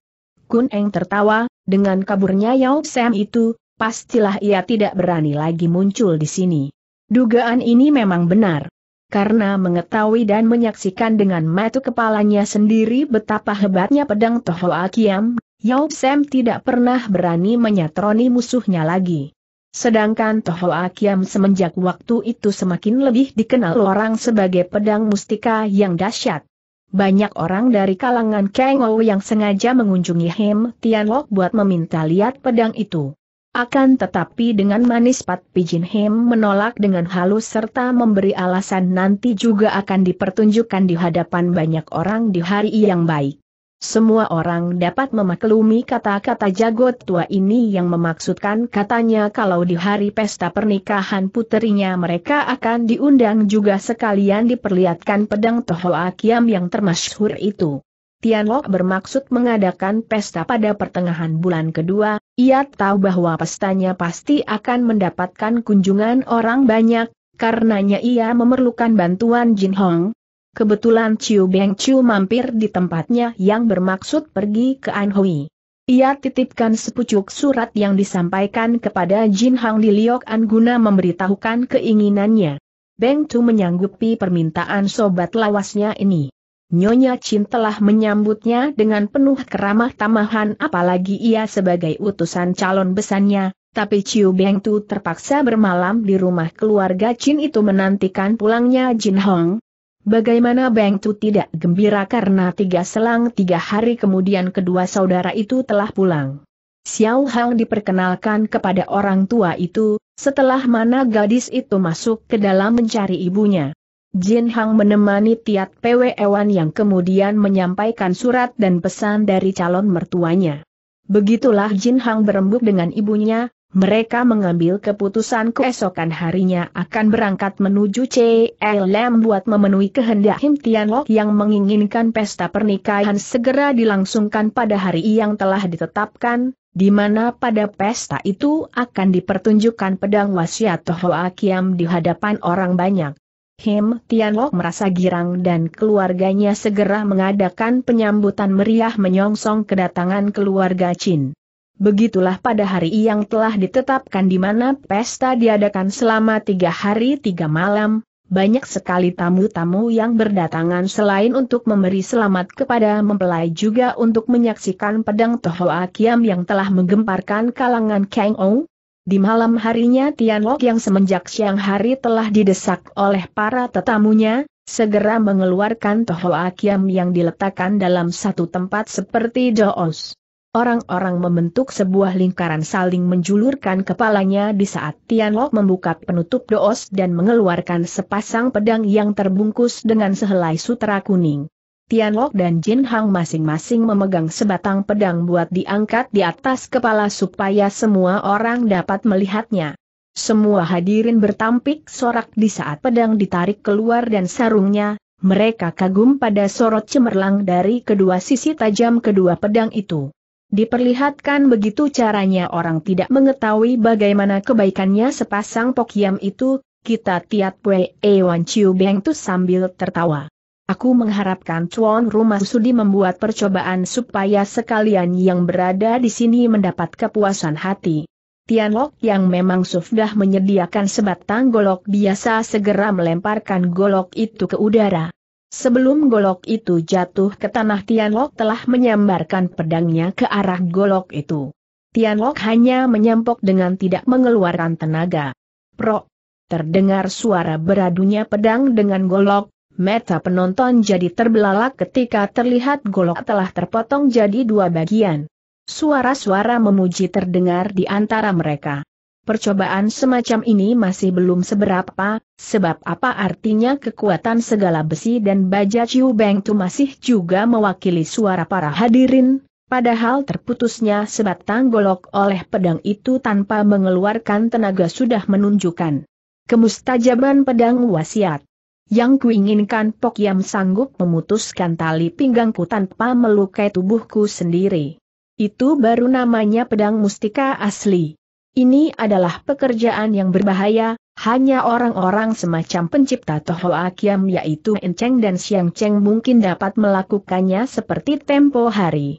Kun Eng tertawa, dengan kaburnya Yao Sam itu, pastilah ia tidak berani lagi muncul di sini. Dugaan ini memang benar karena mengetahui dan menyaksikan dengan mata kepalanya sendiri betapa hebatnya pedang Toho Akiam, Yao Sam tidak pernah berani menyatroni musuhnya lagi. Sedangkan Toho Akiam semenjak waktu itu semakin lebih dikenal orang sebagai pedang mustika yang dahsyat. Banyak orang dari kalangan Kengou yang sengaja mengunjungi Hem Tianlok buat meminta lihat pedang itu. Akan tetapi dengan manis Pat Pijin Hem menolak dengan halus serta memberi alasan nanti juga akan dipertunjukkan di hadapan banyak orang di hari yang baik. Semua orang dapat memaklumi kata-kata jago tua ini yang memaksudkan katanya kalau di hari pesta pernikahan puterinya mereka akan diundang juga sekalian diperlihatkan pedang Toho Akiam yang termasyhur itu. Tianlok bermaksud mengadakan pesta pada pertengahan bulan kedua, ia tahu bahwa pestanya pasti akan mendapatkan kunjungan orang banyak, karenanya ia memerlukan bantuan Jin Hong. Kebetulan Chiu Beng Chiu mampir di tempatnya yang bermaksud pergi ke Anhui. Ia titipkan sepucuk surat yang disampaikan kepada Jin Hong di Liok An guna memberitahukan keinginannya. Beng Chu menyanggupi permintaan sobat lawasnya ini. Nyonya Chin telah menyambutnya dengan penuh keramah tamahan apalagi ia sebagai utusan calon besannya, tapi Chiu Beng Tu terpaksa bermalam di rumah keluarga Chin itu menantikan pulangnya Jin Hong. Bagaimana Beng Tu tidak gembira karena tiga selang tiga hari kemudian kedua saudara itu telah pulang. Xiao Hang diperkenalkan kepada orang tua itu, setelah mana gadis itu masuk ke dalam mencari ibunya. Jin Hang menemani Tiat PW Ewan yang kemudian menyampaikan surat dan pesan dari calon mertuanya. Begitulah Jin Hang berembuk dengan ibunya, mereka mengambil keputusan keesokan harinya akan berangkat menuju CLM buat memenuhi kehendak Him Tian Tianlok yang menginginkan pesta pernikahan segera dilangsungkan pada hari yang telah ditetapkan, di mana pada pesta itu akan dipertunjukkan pedang wasiat Toho Akiam di hadapan orang banyak. Him Tianlok merasa girang dan keluarganya segera mengadakan penyambutan meriah menyongsong kedatangan keluarga Chin. Begitulah pada hari yang telah ditetapkan di mana pesta diadakan selama tiga hari tiga malam, banyak sekali tamu-tamu yang berdatangan selain untuk memberi selamat kepada mempelai juga untuk menyaksikan pedang Tohoa Kiam yang telah menggemparkan kalangan Kang Ong, di malam harinya Tian Tianlok yang semenjak siang hari telah didesak oleh para tetamunya, segera mengeluarkan Toho ah Kiam yang diletakkan dalam satu tempat seperti doos. Orang-orang membentuk sebuah lingkaran saling menjulurkan kepalanya di saat Tian Tianlok membuka penutup doos dan mengeluarkan sepasang pedang yang terbungkus dengan sehelai sutra kuning. Lok dan Jin Hang masing-masing memegang sebatang pedang buat diangkat di atas kepala supaya semua orang dapat melihatnya. Semua hadirin bertampik sorak di saat pedang ditarik keluar dan sarungnya, mereka kagum pada sorot cemerlang dari kedua sisi tajam kedua pedang itu. Diperlihatkan begitu caranya orang tidak mengetahui bagaimana kebaikannya sepasang pokiam itu, kita tiat Wei Ewan Chiu Beng tu sambil tertawa. Aku mengharapkan Chuan Rumah Sudi membuat percobaan supaya sekalian yang berada di sini mendapat kepuasan hati. Tianlok yang memang sudah menyediakan sebatang golok biasa segera melemparkan golok itu ke udara. Sebelum golok itu jatuh ke tanah Tianlok telah menyambarkan pedangnya ke arah golok itu. Tianlok hanya menyempok dengan tidak mengeluarkan tenaga. Pro. Terdengar suara beradunya pedang dengan golok, Meta penonton jadi terbelalak ketika terlihat golok telah terpotong jadi dua bagian. Suara-suara memuji terdengar di antara mereka. Percobaan semacam ini masih belum seberapa, sebab apa artinya kekuatan segala besi dan baja Chiu Beng Tu masih juga mewakili suara para hadirin, Padahal terputusnya sebatang golok oleh pedang itu tanpa mengeluarkan tenaga sudah menunjukkan kemustajaban pedang wasiat. Yang kuinginkan Pok Yam sanggup memutuskan tali pinggangku tanpa melukai tubuhku sendiri. Itu baru namanya pedang mustika asli. Ini adalah pekerjaan yang berbahaya, hanya orang-orang semacam pencipta Toho Akiam yaitu Enceng dan Siang Cheng mungkin dapat melakukannya seperti tempo hari.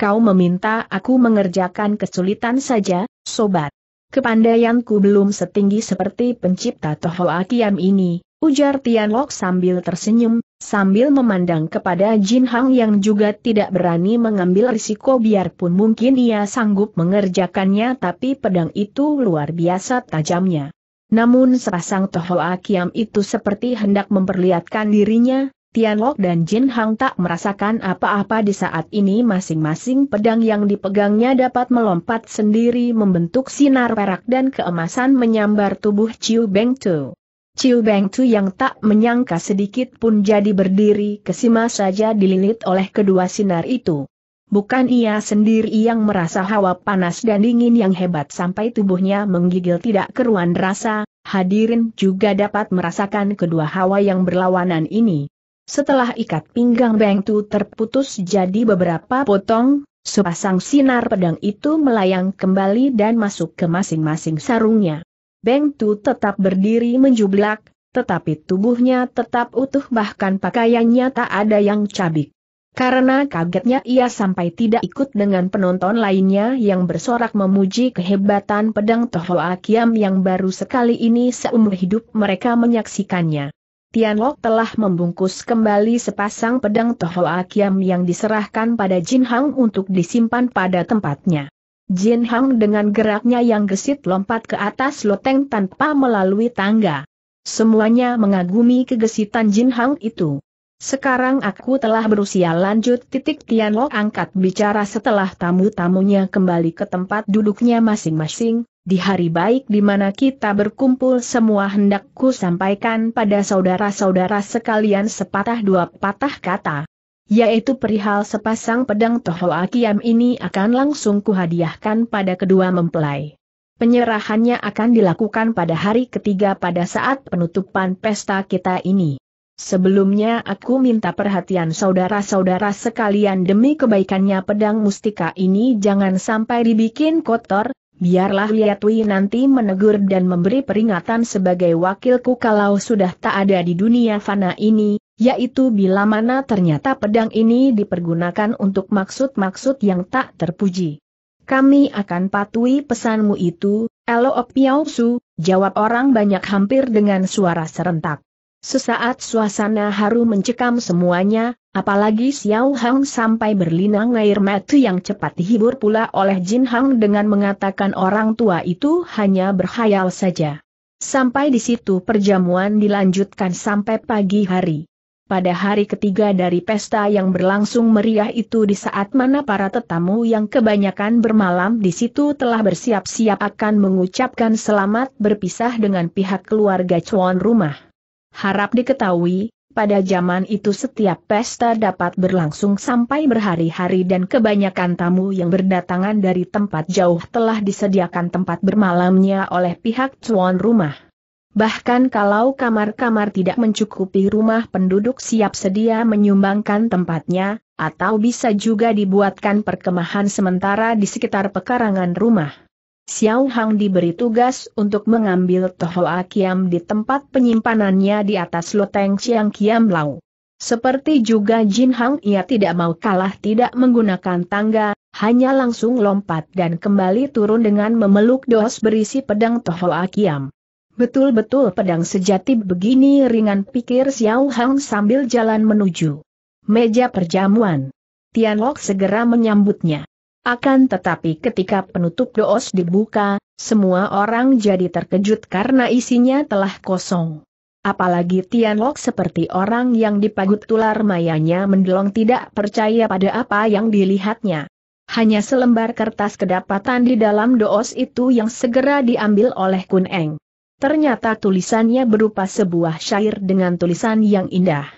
Kau meminta aku mengerjakan kesulitan saja, sobat. Kepandaianku belum setinggi seperti pencipta Toho Akiam ini, Ujar Tianlok sambil tersenyum, sambil memandang kepada Jin Hang yang juga tidak berani mengambil risiko biarpun mungkin ia sanggup mengerjakannya tapi pedang itu luar biasa tajamnya. Namun sepasang Tohoa Kiam itu seperti hendak memperlihatkan dirinya, Tianlok dan Jin Hang tak merasakan apa-apa di saat ini masing-masing pedang yang dipegangnya dapat melompat sendiri membentuk sinar perak dan keemasan menyambar tubuh Chiu Beng Tu. Chiu Beng Tu yang tak menyangka sedikit pun jadi berdiri kesima saja dililit oleh kedua sinar itu. Bukan ia sendiri yang merasa hawa panas dan dingin yang hebat sampai tubuhnya menggigil tidak keruan rasa, hadirin juga dapat merasakan kedua hawa yang berlawanan ini. Setelah ikat pinggang Beng Tu terputus jadi beberapa potong, sepasang sinar pedang itu melayang kembali dan masuk ke masing-masing sarungnya. Beng Tu tetap berdiri menjublak, tetapi tubuhnya tetap utuh bahkan pakaiannya tak ada yang cabik. Karena kagetnya ia sampai tidak ikut dengan penonton lainnya yang bersorak memuji kehebatan pedang Toho Akiam yang baru sekali ini seumur hidup mereka menyaksikannya. Tianlong telah membungkus kembali sepasang pedang Toho Akiam yang diserahkan pada Jin Hang untuk disimpan pada tempatnya. Jin Hang dengan geraknya yang gesit lompat ke atas loteng tanpa melalui tangga. Semuanya mengagumi kegesitan Jin Hang itu. Sekarang aku telah berusia lanjut titik Tian Tianlo angkat bicara setelah tamu-tamunya kembali ke tempat duduknya masing-masing, di hari baik di mana kita berkumpul semua hendakku sampaikan pada saudara-saudara sekalian sepatah dua patah kata yaitu perihal sepasang pedang Toho akiam ini akan langsung kuhadiahkan pada kedua mempelai. Penyerahannya akan dilakukan pada hari ketiga pada saat penutupan pesta kita ini. Sebelumnya aku minta perhatian saudara-saudara sekalian demi kebaikannya pedang mustika ini jangan sampai dibikin kotor, biarlah Liatwi nanti menegur dan memberi peringatan sebagai wakilku kalau sudah tak ada di dunia fana ini, yaitu bila mana ternyata pedang ini dipergunakan untuk maksud-maksud yang tak terpuji. Kami akan patuhi pesanmu itu, Elo Opiausu, jawab orang banyak hampir dengan suara serentak. Sesaat suasana haru mencekam semuanya, apalagi Xiao Hang sampai berlinang air mata yang cepat dihibur pula oleh Jin Hang dengan mengatakan orang tua itu hanya berhayal saja. Sampai di situ perjamuan dilanjutkan sampai pagi hari pada hari ketiga dari pesta yang berlangsung meriah itu di saat mana para tetamu yang kebanyakan bermalam di situ telah bersiap-siap akan mengucapkan selamat berpisah dengan pihak keluarga cuan rumah. Harap diketahui, pada zaman itu setiap pesta dapat berlangsung sampai berhari-hari dan kebanyakan tamu yang berdatangan dari tempat jauh telah disediakan tempat bermalamnya oleh pihak cuan rumah. Bahkan kalau kamar-kamar tidak mencukupi rumah penduduk siap sedia menyumbangkan tempatnya, atau bisa juga dibuatkan perkemahan sementara di sekitar pekarangan rumah. Xiao Hang diberi tugas untuk mengambil Tohoa Kiam di tempat penyimpanannya di atas loteng Xiang Kiam Lau. Seperti juga Jin Hang ia tidak mau kalah tidak menggunakan tangga, hanya langsung lompat dan kembali turun dengan memeluk dos berisi pedang Tohoa Kiam. Betul-betul pedang sejati begini ringan pikir Xiao Hang sambil jalan menuju meja perjamuan. Tianlok segera menyambutnya. Akan tetapi ketika penutup doos dibuka, semua orang jadi terkejut karena isinya telah kosong. Apalagi Tianlok seperti orang yang dipagut tular mayanya mendelong tidak percaya pada apa yang dilihatnya. Hanya selembar kertas kedapatan di dalam doos itu yang segera diambil oleh Kun Eng. Ternyata tulisannya berupa sebuah syair dengan tulisan yang indah.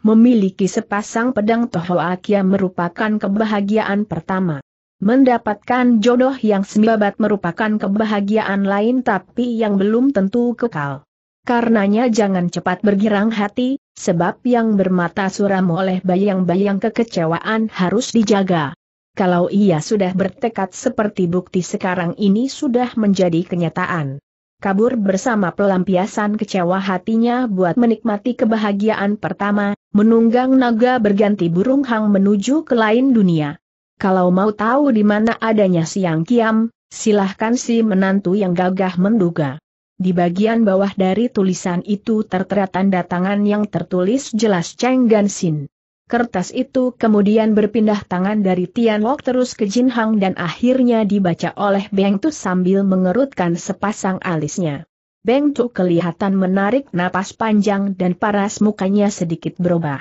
Memiliki sepasang pedang Tohoakia merupakan kebahagiaan pertama. Mendapatkan jodoh yang sembabat merupakan kebahagiaan lain tapi yang belum tentu kekal. Karenanya jangan cepat bergirang hati, sebab yang bermata suram oleh bayang-bayang kekecewaan harus dijaga. Kalau ia sudah bertekad seperti bukti sekarang ini sudah menjadi kenyataan kabur bersama pelampiasan kecewa hatinya buat menikmati kebahagiaan pertama, menunggang naga berganti burung hang menuju ke lain dunia. Kalau mau tahu di mana adanya siang kiam, silahkan si menantu yang gagah menduga. Di bagian bawah dari tulisan itu tertera tanda tangan yang tertulis jelas Cheng Gansin. Kertas itu kemudian berpindah tangan dari Tian Lok terus ke Jin Hang dan akhirnya dibaca oleh Beng Tu sambil mengerutkan sepasang alisnya. Beng Tu kelihatan menarik napas panjang dan paras mukanya sedikit berubah.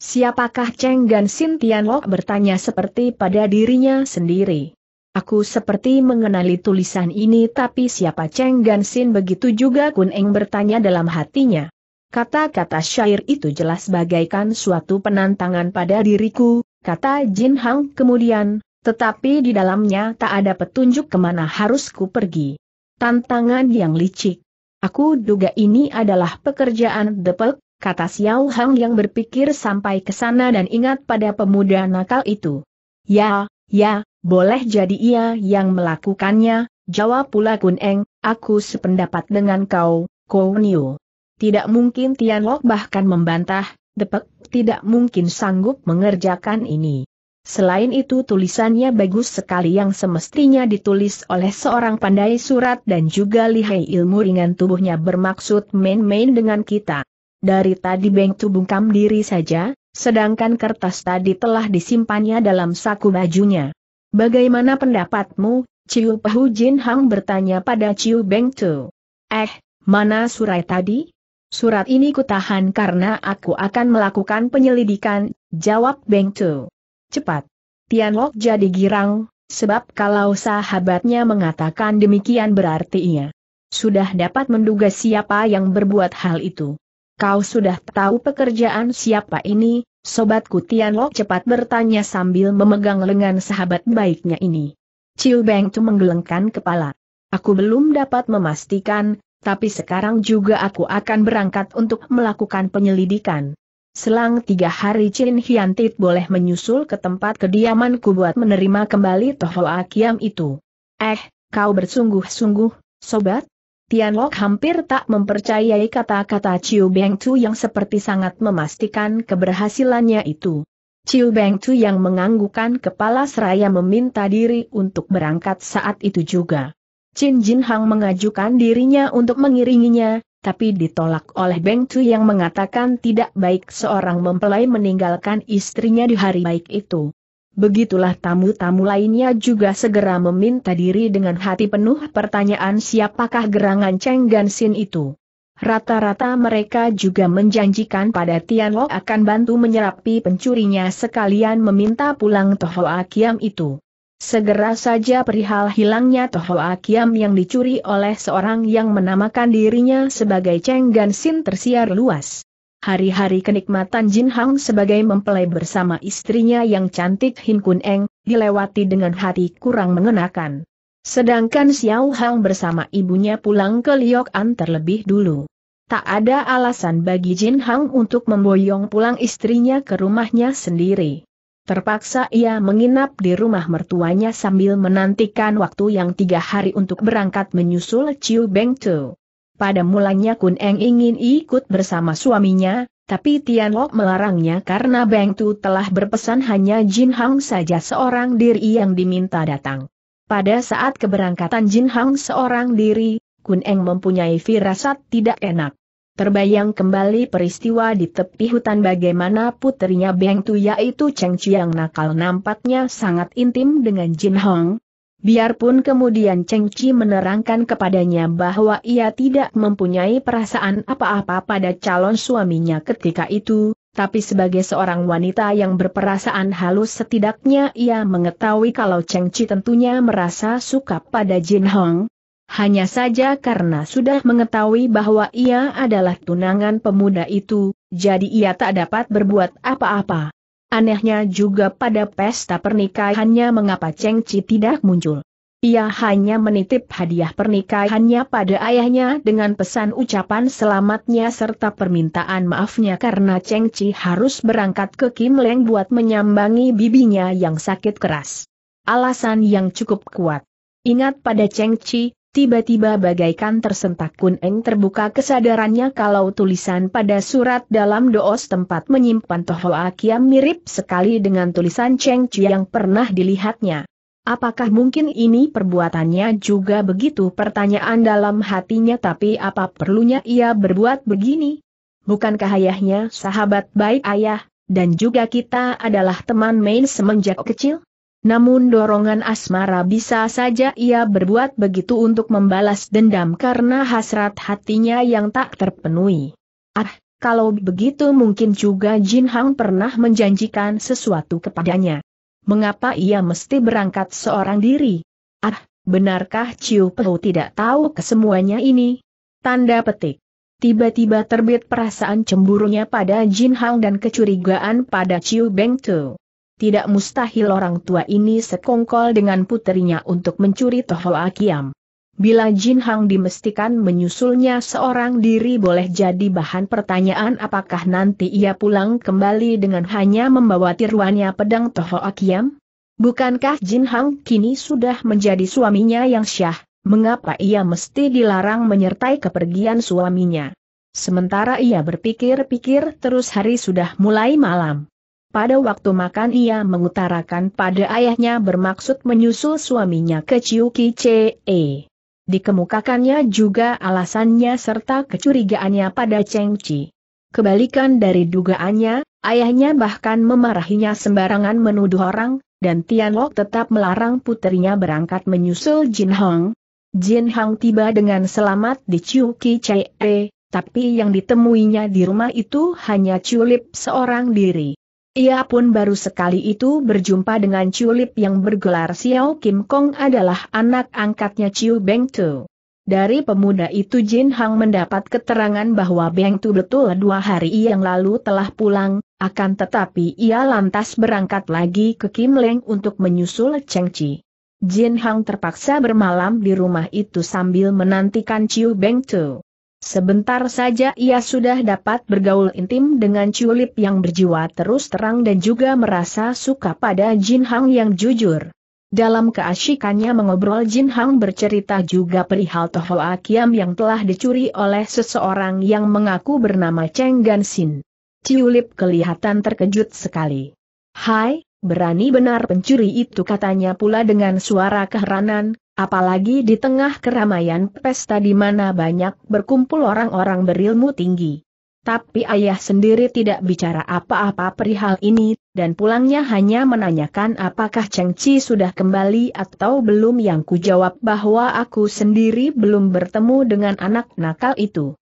Siapakah Cheng Gan Sin Tian Lok bertanya seperti pada dirinya sendiri. Aku seperti mengenali tulisan ini tapi siapa Cheng Gan Sin begitu juga Kun Eng bertanya dalam hatinya. Kata-kata syair itu jelas bagaikan suatu penantangan pada diriku, kata Jin Hang kemudian, tetapi di dalamnya tak ada petunjuk kemana harus ku pergi. Tantangan yang licik. Aku duga ini adalah pekerjaan depek, kata Xiao Hang yang berpikir sampai ke sana dan ingat pada pemuda nakal itu. Ya, ya, boleh jadi ia yang melakukannya, jawab pula Kun Eng, aku sependapat dengan kau, Kou Niu. Tidak mungkin Tian Tianlok bahkan membantah, Depek tidak mungkin sanggup mengerjakan ini. Selain itu tulisannya bagus sekali yang semestinya ditulis oleh seorang pandai surat dan juga lihai ilmu ringan tubuhnya bermaksud main-main dengan kita. Dari tadi Beng Tu bungkam diri saja, sedangkan kertas tadi telah disimpannya dalam saku bajunya. Bagaimana pendapatmu? Ciu Pehu Jin Hang bertanya pada Ciu Beng Tu. Eh, mana surai tadi? Surat ini kutahan karena aku akan melakukan penyelidikan, jawab Beng Tu. Cepat. Tian Tianlok jadi girang, sebab kalau sahabatnya mengatakan demikian berarti ia sudah dapat menduga siapa yang berbuat hal itu. Kau sudah tahu pekerjaan siapa ini, sobatku Tian Tianlok cepat bertanya sambil memegang lengan sahabat baiknya ini. Ciu Beng Tu menggelengkan kepala. Aku belum dapat memastikan, tapi sekarang juga aku akan berangkat untuk melakukan penyelidikan. Selang tiga hari Chin Hiantit boleh menyusul ke tempat kediamanku buat menerima kembali Toho Akiam itu. Eh, kau bersungguh-sungguh, sobat? Tian Lok hampir tak mempercayai kata-kata Chiu Beng Tu yang seperti sangat memastikan keberhasilannya itu. Chiu Beng Tu yang menganggukan kepala seraya meminta diri untuk berangkat saat itu juga. Chin Jin Hang mengajukan dirinya untuk mengiringinya, tapi ditolak oleh Beng Chu yang mengatakan tidak baik seorang mempelai meninggalkan istrinya di hari baik itu. Begitulah tamu-tamu lainnya juga segera meminta diri dengan hati penuh pertanyaan siapakah gerangan Cheng Gansin itu. Rata-rata mereka juga menjanjikan pada Tian Tianlo akan bantu menyerapi pencurinya sekalian meminta pulang Toho Akiam itu. Segera saja perihal hilangnya toho akiam yang dicuri oleh seorang yang menamakan dirinya sebagai Cheng Gansin tersiar luas. Hari-hari kenikmatan Jin Hang sebagai mempelai bersama istrinya yang cantik Hin Kun Eng, dilewati dengan hati kurang mengenakan. Sedangkan Xiao Hang bersama ibunya pulang ke Liok An terlebih dulu. Tak ada alasan bagi Jin Hang untuk memboyong pulang istrinya ke rumahnya sendiri. Terpaksa ia menginap di rumah mertuanya sambil menantikan waktu yang tiga hari untuk berangkat menyusul Chiu Beng Tu. Pada mulanya Kun Eng ingin ikut bersama suaminya, tapi Tian Lok melarangnya karena Beng Tu telah berpesan hanya Jin Hang saja seorang diri yang diminta datang. Pada saat keberangkatan Jin Hang seorang diri, Kun Eng mempunyai firasat tidak enak. Terbayang kembali peristiwa di tepi hutan bagaimana putrinya Beng Tu yaitu Cheng Chiang nakal nampaknya sangat intim dengan Jin Hong. Biarpun kemudian Cheng Chi menerangkan kepadanya bahwa ia tidak mempunyai perasaan apa-apa pada calon suaminya ketika itu, tapi sebagai seorang wanita yang berperasaan halus setidaknya ia mengetahui kalau Cheng Chi tentunya merasa suka pada Jin Hong, hanya saja karena sudah mengetahui bahwa ia adalah tunangan pemuda itu, jadi ia tak dapat berbuat apa-apa. Anehnya juga pada pesta pernikahannya mengapa Cheng Chi tidak muncul. Ia hanya menitip hadiah pernikahannya pada ayahnya dengan pesan ucapan selamatnya serta permintaan maafnya karena Cheng Chi harus berangkat ke Kim Leng buat menyambangi bibinya yang sakit keras. Alasan yang cukup kuat. Ingat pada Cheng Chi, Tiba-tiba bagaikan tersentak Kun Eng terbuka kesadarannya kalau tulisan pada surat dalam doos tempat menyimpan Toho Kiam mirip sekali dengan tulisan Cheng Chi yang pernah dilihatnya. Apakah mungkin ini perbuatannya juga begitu pertanyaan dalam hatinya tapi apa perlunya ia berbuat begini? Bukankah ayahnya sahabat baik ayah, dan juga kita adalah teman main semenjak kecil? Namun dorongan asmara bisa saja ia berbuat begitu untuk membalas dendam karena hasrat hatinya yang tak terpenuhi. Ah, kalau begitu mungkin juga Jin Hang pernah menjanjikan sesuatu kepadanya. Mengapa ia mesti berangkat seorang diri? Ah, benarkah Ciu Pehu tidak tahu kesemuanya ini? Tanda petik. Tiba-tiba terbit perasaan cemburunya pada Jin Hang dan kecurigaan pada Ciu Beng Tu tidak mustahil orang tua ini sekongkol dengan putrinya untuk mencuri Toho Akiam. Bila Jin Hang dimestikan menyusulnya seorang diri boleh jadi bahan pertanyaan apakah nanti ia pulang kembali dengan hanya membawa tiruannya pedang Toho Akiam? Bukankah Jin Hang kini sudah menjadi suaminya yang syah, mengapa ia mesti dilarang menyertai kepergian suaminya? Sementara ia berpikir-pikir terus hari sudah mulai malam. Pada waktu makan ia mengutarakan pada ayahnya bermaksud menyusul suaminya ke Ciuki Chee. Dikemukakannya juga alasannya serta kecurigaannya pada Cheng Chi. Kebalikan dari dugaannya, ayahnya bahkan memarahinya sembarangan menuduh orang, dan Tianlok tetap melarang putrinya berangkat menyusul Jin Hong. Jin Hong tiba dengan selamat di Ciuki Chee, tapi yang ditemuinya di rumah itu hanya Culip seorang diri. Ia pun baru sekali itu berjumpa dengan culip yang bergelar Xiao Kim Kong adalah anak angkatnya Chiu Beng Tu. Dari pemuda itu Jin Hang mendapat keterangan bahwa Beng Tu betul dua hari yang lalu telah pulang, akan tetapi ia lantas berangkat lagi ke Kim Leng untuk menyusul Cheng Chi. Jin Hang terpaksa bermalam di rumah itu sambil menantikan Chiu Beng Tu. Sebentar saja ia sudah dapat bergaul intim dengan culip yang berjiwa terus terang dan juga merasa suka pada Jin Hang yang jujur. Dalam keasyikannya mengobrol Jin Hang bercerita juga perihal Toho akiam yang telah dicuri oleh seseorang yang mengaku bernama Cheng Gansin. Ciulip kelihatan terkejut sekali. Hai, berani benar pencuri itu katanya pula dengan suara keheranan, Apalagi di tengah keramaian pesta di mana banyak berkumpul orang-orang berilmu tinggi. Tapi ayah sendiri tidak bicara apa-apa perihal ini, dan pulangnya hanya menanyakan apakah Cheng Chi sudah kembali atau belum yang kujawab bahwa aku sendiri belum bertemu dengan anak nakal itu.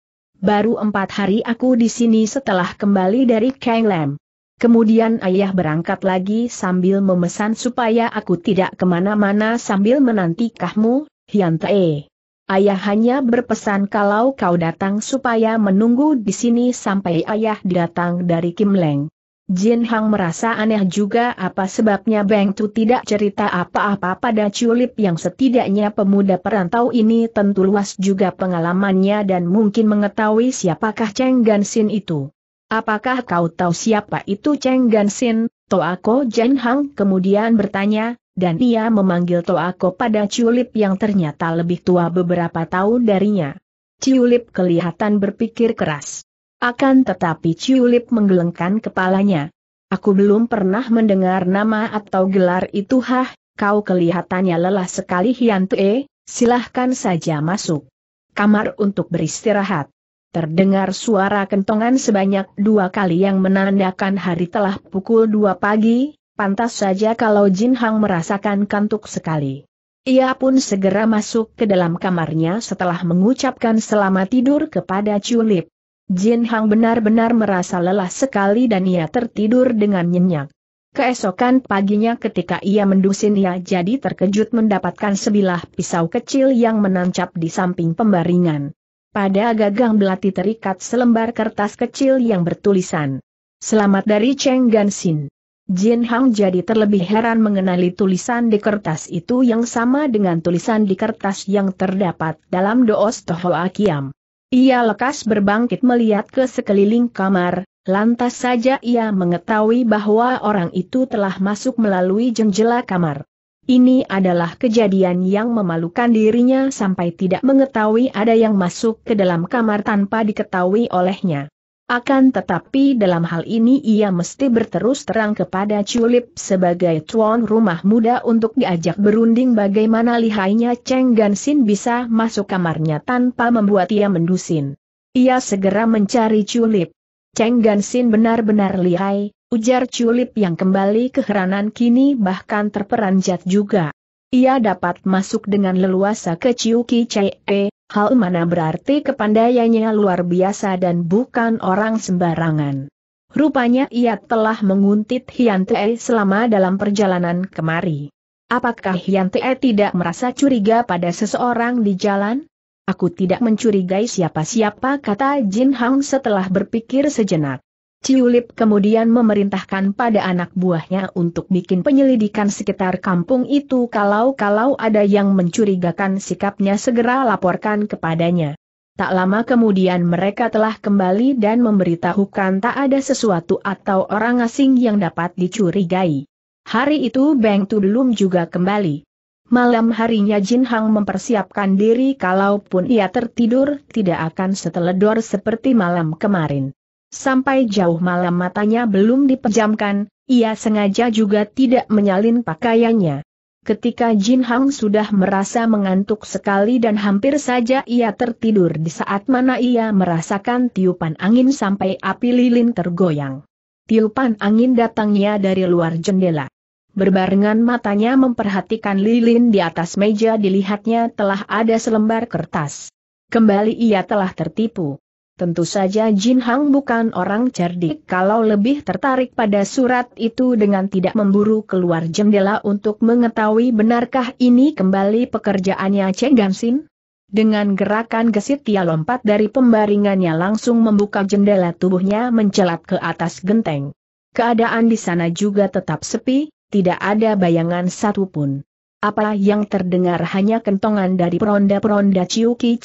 Baru empat hari aku di sini setelah kembali dari Kang Lam. Kemudian ayah berangkat lagi sambil memesan supaya aku tidak kemana-mana sambil menanti kahmu, Hyantae. Ayah hanya berpesan kalau kau datang supaya menunggu di sini sampai ayah datang dari Kim Leng. Jin Hang merasa aneh juga apa sebabnya Beng Tu tidak cerita apa-apa pada Culip yang setidaknya pemuda perantau ini tentu luas juga pengalamannya dan mungkin mengetahui siapakah Cheng Gansin itu. Apakah kau tahu siapa itu Cheng Gansin? Toako Jen Hang kemudian bertanya, dan ia memanggil Toako pada Ciulip yang ternyata lebih tua beberapa tahun darinya. Ciulip kelihatan berpikir keras. Akan tetapi Ciulip menggelengkan kepalanya. Aku belum pernah mendengar nama atau gelar itu hah, kau kelihatannya lelah sekali Hian Tue, silahkan saja masuk. Kamar untuk beristirahat. Terdengar suara kentongan sebanyak dua kali yang menandakan hari telah pukul dua pagi, pantas saja kalau Jin Hang merasakan kantuk sekali. Ia pun segera masuk ke dalam kamarnya setelah mengucapkan selamat tidur kepada Culip. Jin Hang benar-benar merasa lelah sekali dan ia tertidur dengan nyenyak. Keesokan paginya ketika ia mendusin ia jadi terkejut mendapatkan sebilah pisau kecil yang menancap di samping pembaringan. Pada gagang belati terikat selembar kertas kecil yang bertulisan. Selamat dari Cheng Gansin. Jin Hang jadi terlebih heran mengenali tulisan di kertas itu yang sama dengan tulisan di kertas yang terdapat dalam doos Toho Kiam. Ia lekas berbangkit melihat ke sekeliling kamar, lantas saja ia mengetahui bahwa orang itu telah masuk melalui jendela kamar. Ini adalah kejadian yang memalukan dirinya sampai tidak mengetahui ada yang masuk ke dalam kamar tanpa diketahui olehnya. Akan tetapi dalam hal ini ia mesti berterus terang kepada Culip sebagai tuan rumah muda untuk diajak berunding bagaimana lihainya Cheng Gansin bisa masuk kamarnya tanpa membuat ia mendusin. Ia segera mencari Culip. Cheng Gansin benar-benar lihai, Ujar Culip yang kembali keheranan kini bahkan terperanjat juga. Ia dapat masuk dengan leluasa ke Ciuki Cie, eh, hal mana berarti kepandaiannya luar biasa dan bukan orang sembarangan. Rupanya ia telah menguntit Hian Te selama dalam perjalanan kemari. Apakah Hian Te tidak merasa curiga pada seseorang di jalan? Aku tidak mencurigai siapa-siapa kata Jin Hang setelah berpikir sejenak. Ciulip kemudian memerintahkan pada anak buahnya untuk bikin penyelidikan sekitar kampung itu kalau-kalau ada yang mencurigakan sikapnya segera laporkan kepadanya. Tak lama kemudian mereka telah kembali dan memberitahukan tak ada sesuatu atau orang asing yang dapat dicurigai. Hari itu Beng Tu belum juga kembali. Malam harinya Jin Hang mempersiapkan diri kalaupun ia tertidur tidak akan seteledor seperti malam kemarin. Sampai jauh malam matanya belum dipejamkan, ia sengaja juga tidak menyalin pakaiannya. Ketika Jin Hang sudah merasa mengantuk sekali dan hampir saja ia tertidur di saat mana ia merasakan tiupan angin sampai api lilin tergoyang. Tiupan angin datangnya dari luar jendela. Berbarengan matanya memperhatikan lilin di atas meja dilihatnya telah ada selembar kertas. Kembali ia telah tertipu. Tentu saja Jin Hang bukan orang cerdik kalau lebih tertarik pada surat itu dengan tidak memburu keluar jendela untuk mengetahui benarkah ini kembali pekerjaannya Cheng Gansin. Dengan gerakan gesit ia lompat dari pembaringannya langsung membuka jendela tubuhnya mencelat ke atas genteng. Keadaan di sana juga tetap sepi, tidak ada bayangan satupun. Apa yang terdengar hanya kentongan dari peronda-peronda Ciuki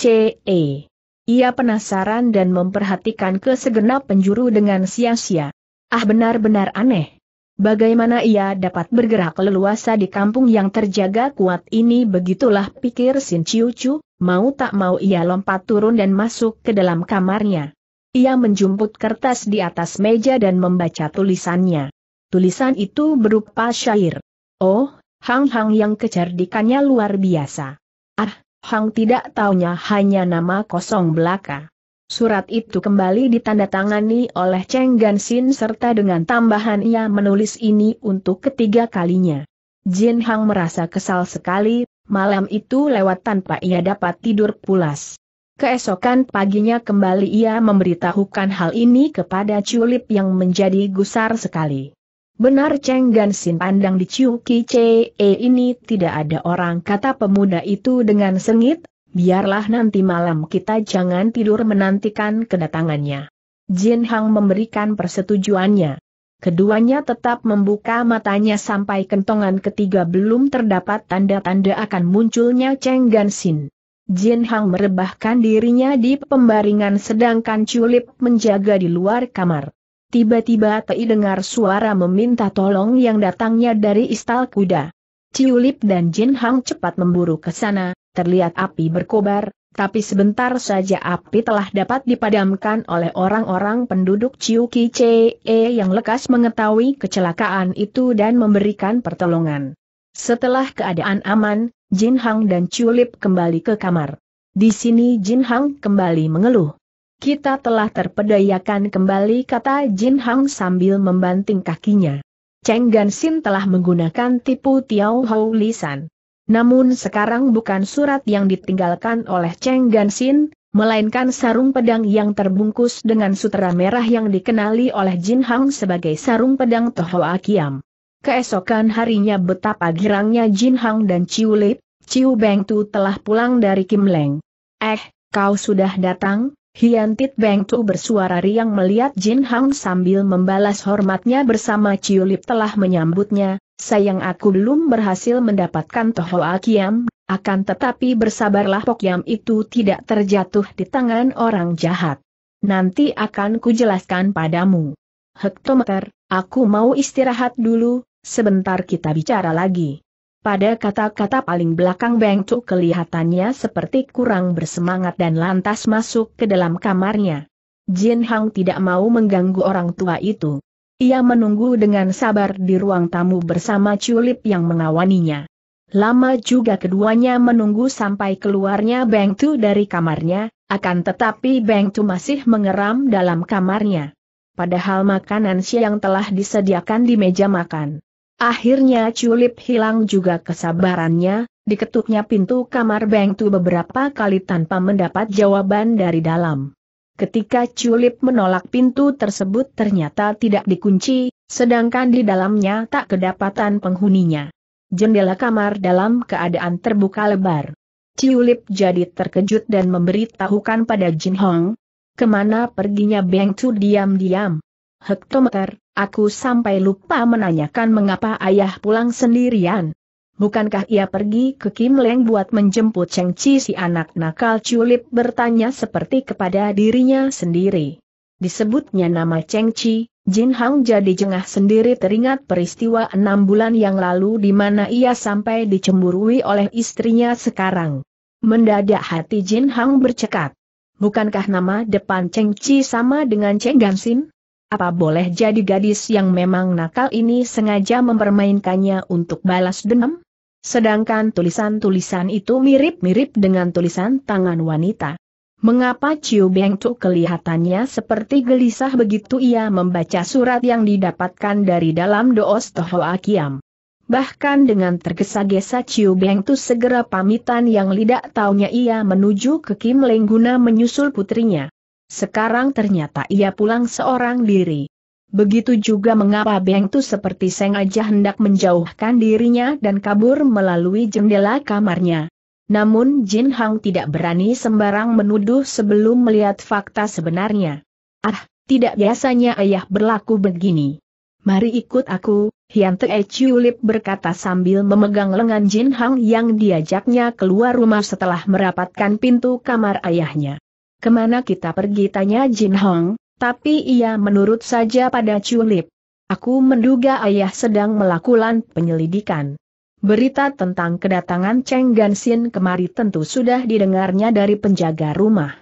e. Ia penasaran dan memperhatikan ke segenap penjuru dengan sia-sia. Ah benar-benar aneh. Bagaimana ia dapat bergerak leluasa di kampung yang terjaga kuat ini begitulah pikir Sin Chiu Chu, mau tak mau ia lompat turun dan masuk ke dalam kamarnya. Ia menjumput kertas di atas meja dan membaca tulisannya. Tulisan itu berupa syair. Oh, Hang Hang yang kecerdikannya luar biasa. Ah, Hang tidak taunya hanya nama kosong belaka. Surat itu kembali ditandatangani oleh Cheng Gansin serta dengan tambahan ia menulis ini untuk ketiga kalinya. Jin Hang merasa kesal sekali, malam itu lewat tanpa ia dapat tidur pulas. Keesokan paginya kembali ia memberitahukan hal ini kepada Culip yang menjadi gusar sekali. Benar Cheng Gansin pandang di Chiu Ki e ini tidak ada orang kata pemuda itu dengan sengit, biarlah nanti malam kita jangan tidur menantikan kedatangannya. Jin Hang memberikan persetujuannya. Keduanya tetap membuka matanya sampai kentongan ketiga belum terdapat tanda-tanda akan munculnya Cheng Gansin. Jin Hang merebahkan dirinya di pembaringan sedangkan Lip menjaga di luar kamar. Tiba-tiba Tei dengar suara meminta tolong yang datangnya dari istal kuda. Ciulip dan Jin Hang cepat memburu ke sana, terlihat api berkobar, tapi sebentar saja api telah dapat dipadamkan oleh orang-orang penduduk Ciuki Chee yang lekas mengetahui kecelakaan itu dan memberikan pertolongan. Setelah keadaan aman, Jin Hang dan Ciulip kembali ke kamar. Di sini Jin Hang kembali mengeluh. Kita telah terpedayakan kembali kata Jin Hang sambil membanting kakinya. Cheng Gansin telah menggunakan tipu Tiao Hou Lisan. Namun sekarang bukan surat yang ditinggalkan oleh Cheng Gansin, melainkan sarung pedang yang terbungkus dengan sutera merah yang dikenali oleh Jin Hang sebagai sarung pedang Toho Akiam. Keesokan harinya betapa girangnya Jin Hang dan Ciu Lip, Ciu Beng Tu telah pulang dari Kim Leng. Eh, kau sudah datang? Hian Tit Beng Tu bersuara riang melihat Jin Hang sambil membalas hormatnya bersama Lip telah menyambutnya, sayang aku belum berhasil mendapatkan toho Akiam. akan tetapi bersabarlah Pokyam itu tidak terjatuh di tangan orang jahat. Nanti akan kujelaskan padamu. Hektometer, aku mau istirahat dulu, sebentar kita bicara lagi. Pada kata-kata paling belakang Beng Cuk kelihatannya seperti kurang bersemangat dan lantas masuk ke dalam kamarnya. Jin Hang tidak mau mengganggu orang tua itu. Ia menunggu dengan sabar di ruang tamu bersama Culip yang mengawaninya. Lama juga keduanya menunggu sampai keluarnya Beng Tu dari kamarnya, akan tetapi Beng Tu masih mengeram dalam kamarnya. Padahal makanan siang telah disediakan di meja makan. Akhirnya Culip hilang juga kesabarannya, diketuknya pintu kamar Bengtu beberapa kali tanpa mendapat jawaban dari dalam. Ketika Culip menolak pintu tersebut ternyata tidak dikunci, sedangkan di dalamnya tak kedapatan penghuninya. Jendela kamar dalam keadaan terbuka lebar. Ciulip jadi terkejut dan memberitahukan pada Jin Hong. Kemana perginya Beng Tu diam-diam? hektometer, aku sampai lupa menanyakan mengapa ayah pulang sendirian. Bukankah ia pergi ke Kim Leng buat menjemput Cheng Chi si anak nakal culip bertanya seperti kepada dirinya sendiri. Disebutnya nama Cheng Chi, Jin Hang jadi jengah sendiri teringat peristiwa enam bulan yang lalu di mana ia sampai dicemburui oleh istrinya sekarang. Mendadak hati Jin Hang bercekat. Bukankah nama depan Cheng Chi sama dengan Cheng Gansin? Apa boleh jadi gadis yang memang nakal ini sengaja mempermainkannya untuk balas dendam? Sedangkan tulisan-tulisan itu mirip-mirip dengan tulisan tangan wanita. Mengapa Chiu Beng Tu kelihatannya seperti gelisah begitu ia membaca surat yang didapatkan dari dalam doos Toho Akiam? Bahkan dengan tergesa-gesa Ciu Beng Tu segera pamitan yang lidak taunya ia menuju ke Kim Leng guna menyusul putrinya. Sekarang ternyata ia pulang seorang diri. Begitu juga mengapa Beng Tu seperti sengaja hendak menjauhkan dirinya dan kabur melalui jendela kamarnya. Namun Jin Hang tidak berani sembarang menuduh sebelum melihat fakta sebenarnya. Ah, tidak biasanya ayah berlaku begini. Mari ikut aku, Hian Te Chulip berkata sambil memegang lengan Jin Hang yang diajaknya keluar rumah setelah merapatkan pintu kamar ayahnya. Kemana kita pergi tanya Jin Hong, tapi ia menurut saja pada Culip. Aku menduga ayah sedang melakukan penyelidikan. Berita tentang kedatangan Cheng Gansin kemari tentu sudah didengarnya dari penjaga rumah.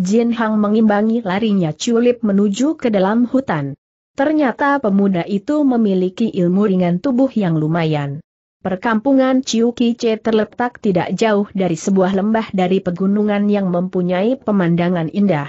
Jin Hang mengimbangi larinya Culip menuju ke dalam hutan. Ternyata pemuda itu memiliki ilmu ringan tubuh yang lumayan. Perkampungan Ciukice terletak tidak jauh dari sebuah lembah dari pegunungan yang mempunyai pemandangan indah.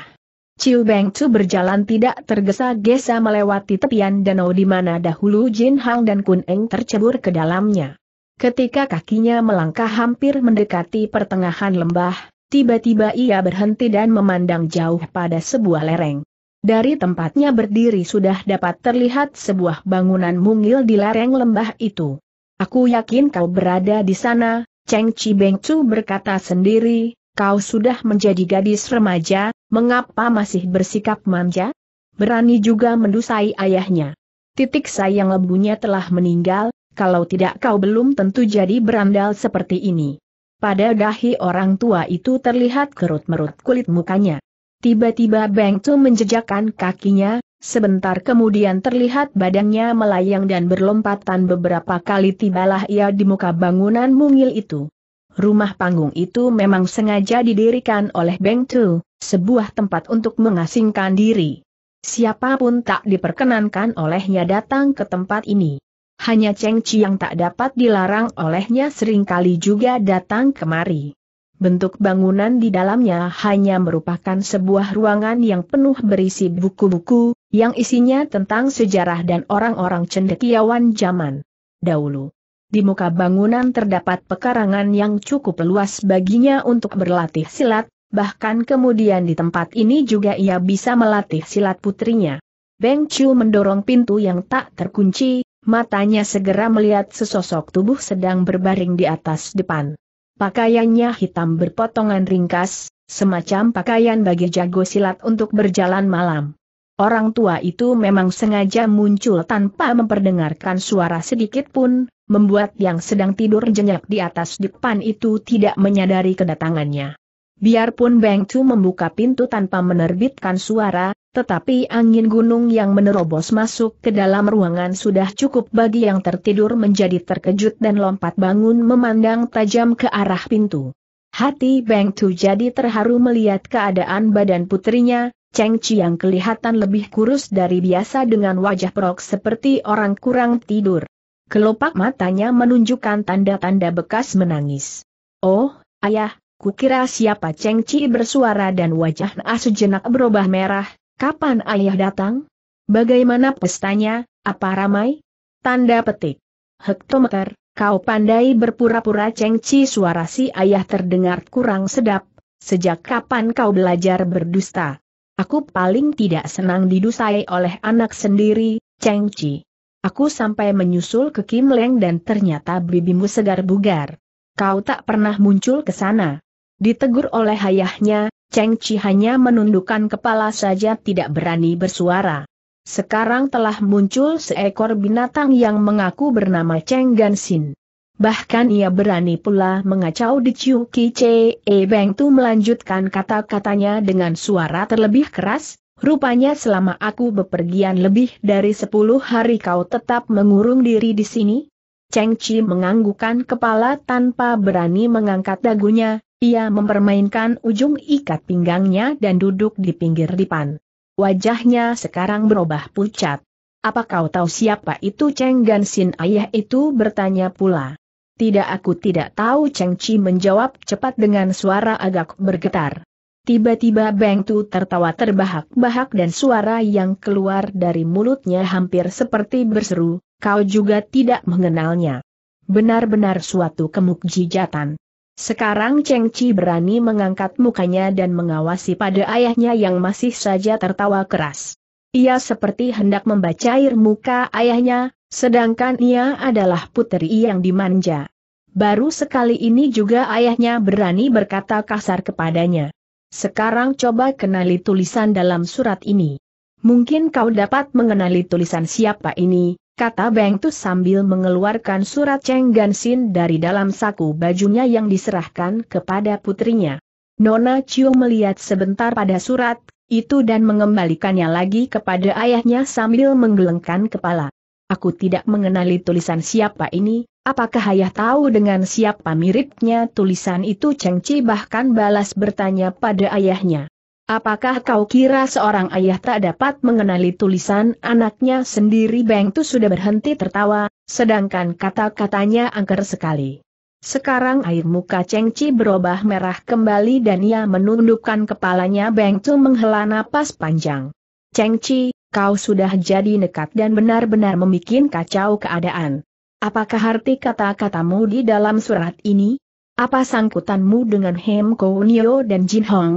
Ciu Beng Chu berjalan tidak tergesa-gesa melewati tepian danau di mana dahulu Jin Hang dan Kun Eng tercebur ke dalamnya. Ketika kakinya melangkah hampir mendekati pertengahan lembah, tiba-tiba ia berhenti dan memandang jauh pada sebuah lereng. Dari tempatnya berdiri sudah dapat terlihat sebuah bangunan mungil di lereng lembah itu. Aku yakin kau berada di sana, Cheng Chi Beng Chu berkata sendiri, kau sudah menjadi gadis remaja, mengapa masih bersikap manja? Berani juga mendusai ayahnya. Titik sayang lebunya telah meninggal, kalau tidak kau belum tentu jadi berandal seperti ini. Pada dahi orang tua itu terlihat kerut-merut kulit mukanya. Tiba-tiba Beng Chu menjejakkan kakinya, Sebentar kemudian terlihat badannya melayang dan berlompatan beberapa kali tibalah ia di muka bangunan mungil itu. Rumah panggung itu memang sengaja didirikan oleh Beng Tu, sebuah tempat untuk mengasingkan diri. Siapapun tak diperkenankan olehnya datang ke tempat ini. Hanya Cheng Chi yang tak dapat dilarang olehnya seringkali juga datang kemari. Bentuk bangunan di dalamnya hanya merupakan sebuah ruangan yang penuh berisi buku-buku, yang isinya tentang sejarah dan orang-orang cendekiawan zaman dahulu. Di muka bangunan terdapat pekarangan yang cukup luas baginya untuk berlatih silat, bahkan kemudian di tempat ini juga ia bisa melatih silat putrinya. Beng Chu mendorong pintu yang tak terkunci, matanya segera melihat sesosok tubuh sedang berbaring di atas depan. Pakaiannya hitam berpotongan ringkas, semacam pakaian bagi jago silat untuk berjalan malam. Orang tua itu memang sengaja muncul tanpa memperdengarkan suara sedikit pun, membuat yang sedang tidur jenyak di atas depan itu tidak menyadari kedatangannya. Biarpun Beng Chu membuka pintu tanpa menerbitkan suara, tetapi angin gunung yang menerobos masuk ke dalam ruangan sudah cukup bagi yang tertidur menjadi terkejut dan lompat bangun memandang tajam ke arah pintu. Hati Beng Tu jadi terharu melihat keadaan badan putrinya, Cheng yang kelihatan lebih kurus dari biasa dengan wajah perok seperti orang kurang tidur. Kelopak matanya menunjukkan tanda-tanda bekas menangis. Oh, ayah, kukira siapa Cheng Chi bersuara dan wajah naas sejenak berubah merah, kapan ayah datang? Bagaimana pestanya, apa ramai? Tanda petik. Hektometer, kau pandai berpura-pura Cheng Chi suara si ayah terdengar kurang sedap, sejak kapan kau belajar berdusta? Aku paling tidak senang didusai oleh anak sendiri, Cheng Chi. Aku sampai menyusul ke Kim Leng dan ternyata bibimu segar bugar. Kau tak pernah muncul ke sana. Ditegur oleh ayahnya, Cheng Chi hanya menundukkan kepala saja tidak berani bersuara. Sekarang telah muncul seekor binatang yang mengaku bernama Cheng Gansin. Bahkan ia berani pula mengacau di Chiu Ki Che E Beng Tu melanjutkan kata-katanya dengan suara terlebih keras, rupanya selama aku bepergian lebih dari sepuluh hari kau tetap mengurung diri di sini? Cheng Chi menganggukkan kepala tanpa berani mengangkat dagunya, ia mempermainkan ujung ikat pinggangnya dan duduk di pinggir dipan. Wajahnya sekarang berubah pucat. Apa kau tahu siapa itu Cheng Gansin ayah itu bertanya pula. Tidak aku tidak tahu Cheng Chi menjawab cepat dengan suara agak bergetar. Tiba-tiba Beng Tu tertawa terbahak-bahak dan suara yang keluar dari mulutnya hampir seperti berseru, kau juga tidak mengenalnya. Benar-benar suatu kemukjijatan. Sekarang Cheng Chi berani mengangkat mukanya dan mengawasi pada ayahnya yang masih saja tertawa keras. Ia seperti hendak membaca air muka ayahnya, Sedangkan ia adalah putri yang dimanja. Baru sekali ini juga ayahnya berani berkata kasar kepadanya. Sekarang coba kenali tulisan dalam surat ini. Mungkin kau dapat mengenali tulisan siapa ini, kata Beng Tu sambil mengeluarkan surat Cheng Gansin dari dalam saku bajunya yang diserahkan kepada putrinya. Nona Chiu melihat sebentar pada surat itu dan mengembalikannya lagi kepada ayahnya sambil menggelengkan kepala. Aku tidak mengenali tulisan siapa ini, apakah ayah tahu dengan siapa miripnya tulisan itu Cheng Chi bahkan balas bertanya pada ayahnya. Apakah kau kira seorang ayah tak dapat mengenali tulisan anaknya sendiri Beng Tu sudah berhenti tertawa, sedangkan kata-katanya angker sekali. Sekarang air muka Cheng Chi berubah merah kembali dan ia menundukkan kepalanya Beng Tu menghela napas panjang. Cheng Chi, kau sudah jadi nekat dan benar-benar membuat kacau keadaan. Apakah arti kata-katamu di dalam surat ini? Apa sangkutanmu dengan Hem Nio dan Jin Hong?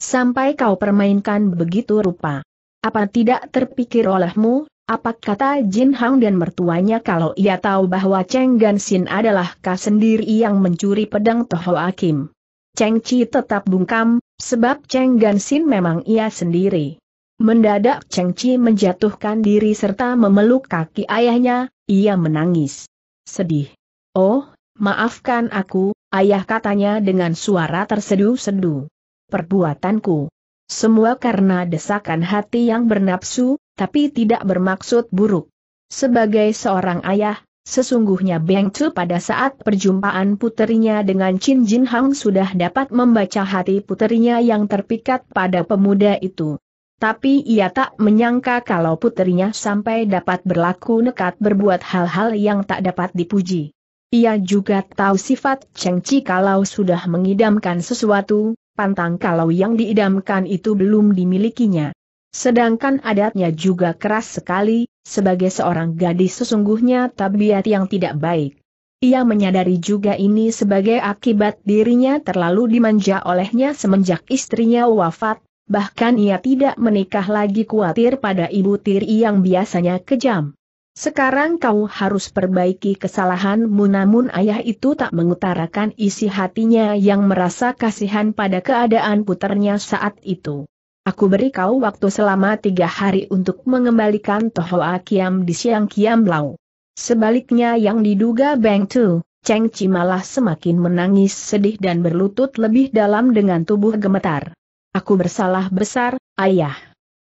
Sampai kau permainkan begitu rupa. Apa tidak terpikir olehmu, apa kata Jin Hong dan mertuanya kalau ia tahu bahwa Cheng Gansin adalah kau sendiri yang mencuri pedang Toho Akim? Cheng Chi tetap bungkam, sebab Cheng Gansin memang ia sendiri. Mendadak Cheng Chi menjatuhkan diri serta memeluk kaki ayahnya, ia menangis. Sedih. Oh, maafkan aku, ayah katanya dengan suara tersedu-sedu. Perbuatanku. Semua karena desakan hati yang bernapsu, tapi tidak bermaksud buruk. Sebagai seorang ayah, Sesungguhnya Beng Chu pada saat perjumpaan puterinya dengan Chin Jin Hang sudah dapat membaca hati puterinya yang terpikat pada pemuda itu. Tapi ia tak menyangka kalau putrinya sampai dapat berlaku nekat berbuat hal-hal yang tak dapat dipuji. Ia juga tahu sifat Cheng Chi kalau sudah mengidamkan sesuatu, pantang kalau yang diidamkan itu belum dimilikinya. Sedangkan adatnya juga keras sekali, sebagai seorang gadis sesungguhnya tabiat yang tidak baik. Ia menyadari juga ini sebagai akibat dirinya terlalu dimanja olehnya semenjak istrinya wafat, bahkan ia tidak menikah lagi khawatir pada ibu tiri yang biasanya kejam. Sekarang kau harus perbaiki kesalahanmu namun ayah itu tak mengutarakan isi hatinya yang merasa kasihan pada keadaan puternya saat itu. Aku beri kau waktu selama tiga hari untuk mengembalikan toho akiam di Siang Kiam Lau. Sebaliknya yang diduga Beng Tu, Cheng Chi malah semakin menangis sedih dan berlutut lebih dalam dengan tubuh gemetar. Aku bersalah besar, ayah.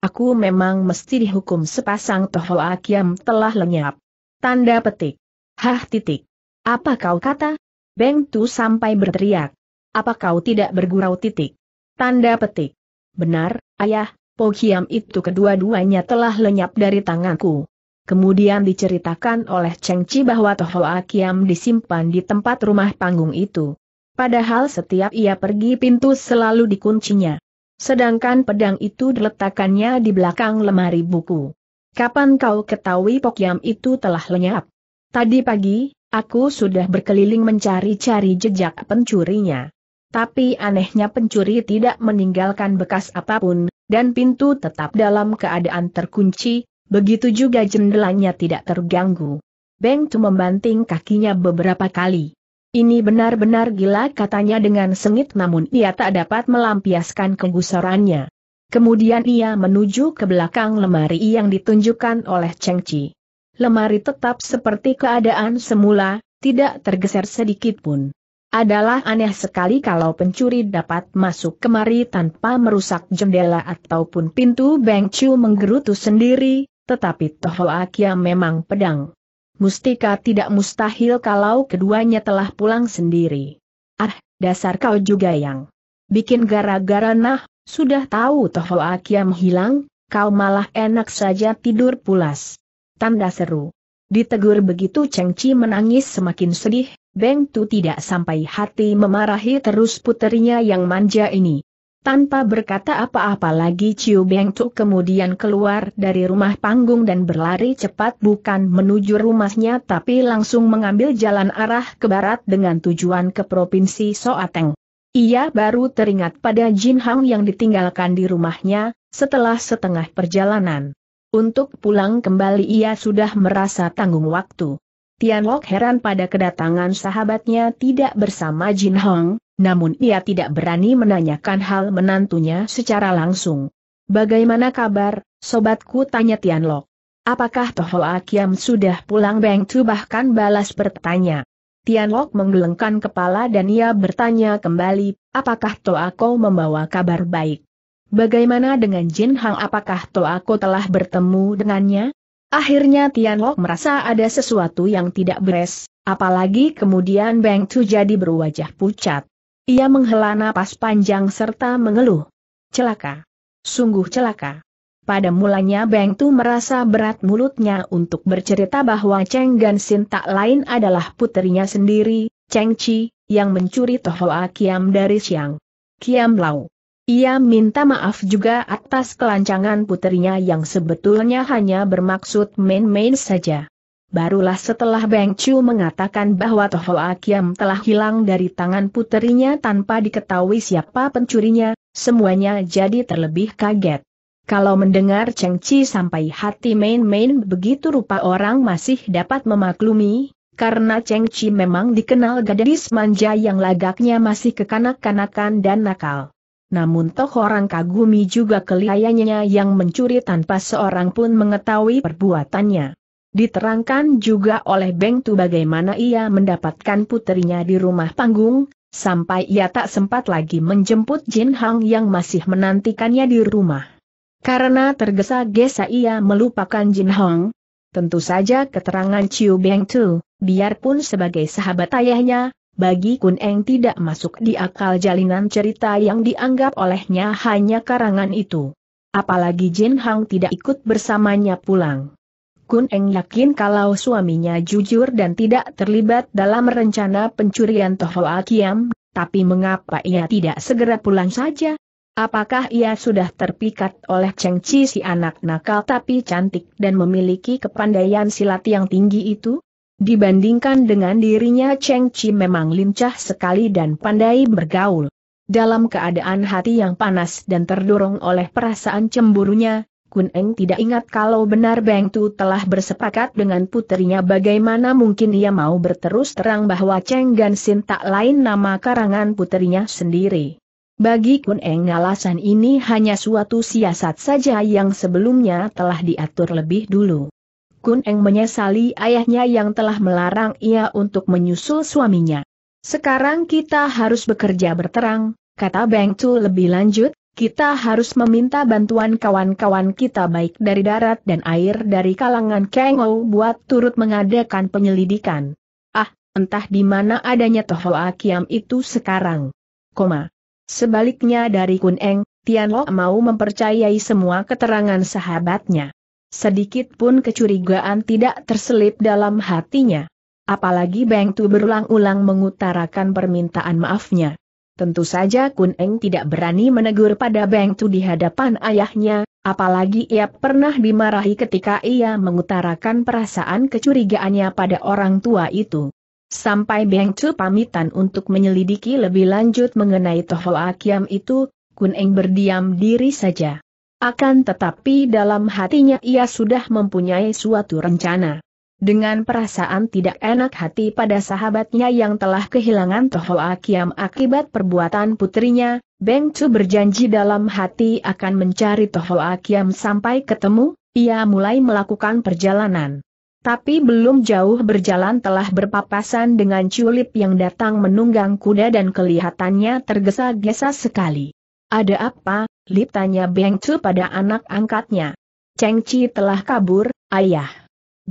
Aku memang mesti dihukum sepasang toho Kiam telah lenyap. Tanda petik. Hah titik. Apa kau kata? Beng Tu sampai berteriak. Apa kau tidak bergurau titik? Tanda petik. Benar, ayah, kiam itu kedua-duanya telah lenyap dari tanganku. Kemudian diceritakan oleh Cheng Chi bahwa toho Kiam disimpan di tempat rumah panggung itu. Padahal setiap ia pergi pintu selalu dikuncinya. Sedangkan pedang itu diletakkannya di belakang lemari buku. Kapan kau ketahui Pokyam itu telah lenyap? Tadi pagi, aku sudah berkeliling mencari-cari jejak pencurinya. Tapi anehnya pencuri tidak meninggalkan bekas apapun, dan pintu tetap dalam keadaan terkunci, begitu juga jendelanya tidak terganggu. Beng Tu membanting kakinya beberapa kali. Ini benar-benar gila katanya dengan sengit namun ia tak dapat melampiaskan kegusarannya. Kemudian ia menuju ke belakang lemari yang ditunjukkan oleh Cheng Chi. Lemari tetap seperti keadaan semula, tidak tergeser sedikit pun. Adalah aneh sekali kalau pencuri dapat masuk kemari tanpa merusak jendela ataupun pintu Beng Chu menggerutu sendiri, tetapi Toho akia memang pedang mustika tidak mustahil kalau keduanya telah pulang sendiri. Ah, dasar kau juga yang bikin gara-gara nah, sudah tahu Toho Akiam hilang, kau malah enak saja tidur pulas. Tanda seru. Ditegur begitu Cheng Chi menangis semakin sedih, Beng Tu tidak sampai hati memarahi terus puterinya yang manja ini. Tanpa berkata apa-apa lagi Chiu Beng Tu kemudian keluar dari rumah panggung dan berlari cepat bukan menuju rumahnya tapi langsung mengambil jalan arah ke barat dengan tujuan ke Provinsi Soateng. Ia baru teringat pada Jin Hang yang ditinggalkan di rumahnya, setelah setengah perjalanan. Untuk pulang kembali ia sudah merasa tanggung waktu. Tian Lok heran pada kedatangan sahabatnya tidak bersama Jin Hong, namun ia tidak berani menanyakan hal menantunya secara langsung. Bagaimana kabar, sobatku tanya Tianlok. Apakah Toho Akiam sudah pulang Beng Tu bahkan balas bertanya. Tianlok menggelengkan kepala dan ia bertanya kembali, apakah Toako membawa kabar baik? Bagaimana dengan Jin Hang apakah Toako telah bertemu dengannya? Akhirnya Tianlok merasa ada sesuatu yang tidak beres, apalagi kemudian Beng Tu jadi berwajah pucat. Ia menghela napas panjang serta mengeluh. Celaka. Sungguh celaka. Pada mulanya Beng Tu merasa berat mulutnya untuk bercerita bahwa Cheng Gansin tak lain adalah putrinya sendiri, Cheng Chi, yang mencuri Tohoa Kiam dari Siang. Kiam Lau. Ia minta maaf juga atas kelancangan putrinya yang sebetulnya hanya bermaksud main-main saja. Barulah setelah Beng Chu mengatakan bahwa Toho Akiam telah hilang dari tangan puterinya tanpa diketahui siapa pencurinya, semuanya jadi terlebih kaget. Kalau mendengar Cheng Chi sampai hati main-main begitu rupa orang masih dapat memaklumi, karena Cheng Chi memang dikenal gadis manja yang lagaknya masih kekanak-kanakan dan nakal. Namun toh orang kagumi juga kelihayanya yang mencuri tanpa seorang pun mengetahui perbuatannya. Diterangkan juga oleh Beng Tu bagaimana ia mendapatkan putrinya di rumah panggung, sampai ia tak sempat lagi menjemput Jin Hang yang masih menantikannya di rumah. Karena tergesa-gesa ia melupakan Jin Hong. tentu saja keterangan Chiu Beng Tu, biarpun sebagai sahabat ayahnya, bagi Kun Eng tidak masuk di akal jalinan cerita yang dianggap olehnya hanya karangan itu. Apalagi Jin Hang tidak ikut bersamanya pulang. Kun Eng yakin kalau suaminya jujur dan tidak terlibat dalam rencana pencurian Toho akiam, tapi mengapa ia tidak segera pulang saja? Apakah ia sudah terpikat oleh Cheng Chi si anak nakal tapi cantik dan memiliki kepandaian silat yang tinggi itu? Dibandingkan dengan dirinya Cheng Chi memang lincah sekali dan pandai bergaul. Dalam keadaan hati yang panas dan terdorong oleh perasaan cemburunya, Kun Eng tidak ingat kalau benar Beng Tu telah bersepakat dengan putrinya. bagaimana mungkin ia mau berterus terang bahwa Cheng Gansin tak lain nama karangan putrinya sendiri. Bagi Kun Eng alasan ini hanya suatu siasat saja yang sebelumnya telah diatur lebih dulu. Kun Eng menyesali ayahnya yang telah melarang ia untuk menyusul suaminya. Sekarang kita harus bekerja berterang, kata Beng Tu lebih lanjut, kita harus meminta bantuan kawan-kawan kita baik dari darat dan air dari kalangan Kengou buat turut mengadakan penyelidikan. Ah, entah di mana adanya Toho Akiam itu sekarang. Koma. Sebaliknya dari Kun Eng, Tianlo mau mempercayai semua keterangan sahabatnya. Sedikit pun kecurigaan tidak terselip dalam hatinya. Apalagi Beng Tu berulang-ulang mengutarakan permintaan maafnya. Tentu saja Kun Eng tidak berani menegur pada Beng Tu di hadapan ayahnya, apalagi ia pernah dimarahi ketika ia mengutarakan perasaan kecurigaannya pada orang tua itu. Sampai Beng Tu pamitan untuk menyelidiki lebih lanjut mengenai Toho Akiam itu, Kun Eng berdiam diri saja. Akan tetapi dalam hatinya ia sudah mempunyai suatu rencana. Dengan perasaan tidak enak hati pada sahabatnya yang telah kehilangan Toho Akiam akibat perbuatan putrinya, Beng Chu berjanji dalam hati akan mencari Toho Akiam sampai ketemu, ia mulai melakukan perjalanan. Tapi belum jauh berjalan telah berpapasan dengan culip yang datang menunggang kuda dan kelihatannya tergesa-gesa sekali. Ada apa? Lip tanya Beng Chu pada anak angkatnya. Cheng Chi telah kabur, ayah.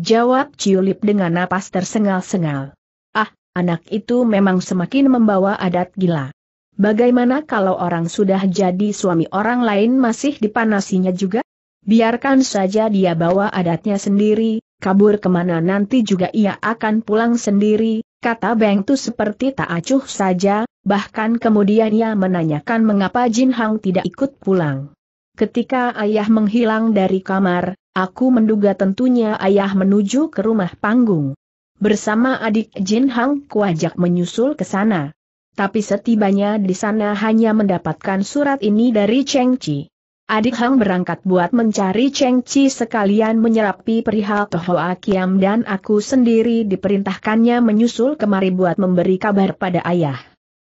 Jawab Ciulip dengan napas tersengal-sengal. Ah, anak itu memang semakin membawa adat gila. Bagaimana kalau orang sudah jadi suami orang lain masih dipanasinya juga? Biarkan saja dia bawa adatnya sendiri, kabur kemana nanti juga ia akan pulang sendiri, kata Beng Tu seperti tak acuh saja, bahkan kemudian ia menanyakan mengapa Jin Hang tidak ikut pulang. Ketika ayah menghilang dari kamar, Aku menduga tentunya ayah menuju ke rumah panggung. Bersama adik Jin Hang Kuajak menyusul ke sana. Tapi setibanya di sana hanya mendapatkan surat ini dari Cheng Chi. Adik Hang berangkat buat mencari Cheng Chi sekalian menyerapi perihal Toho Akiam dan aku sendiri diperintahkannya menyusul kemari buat memberi kabar pada ayah.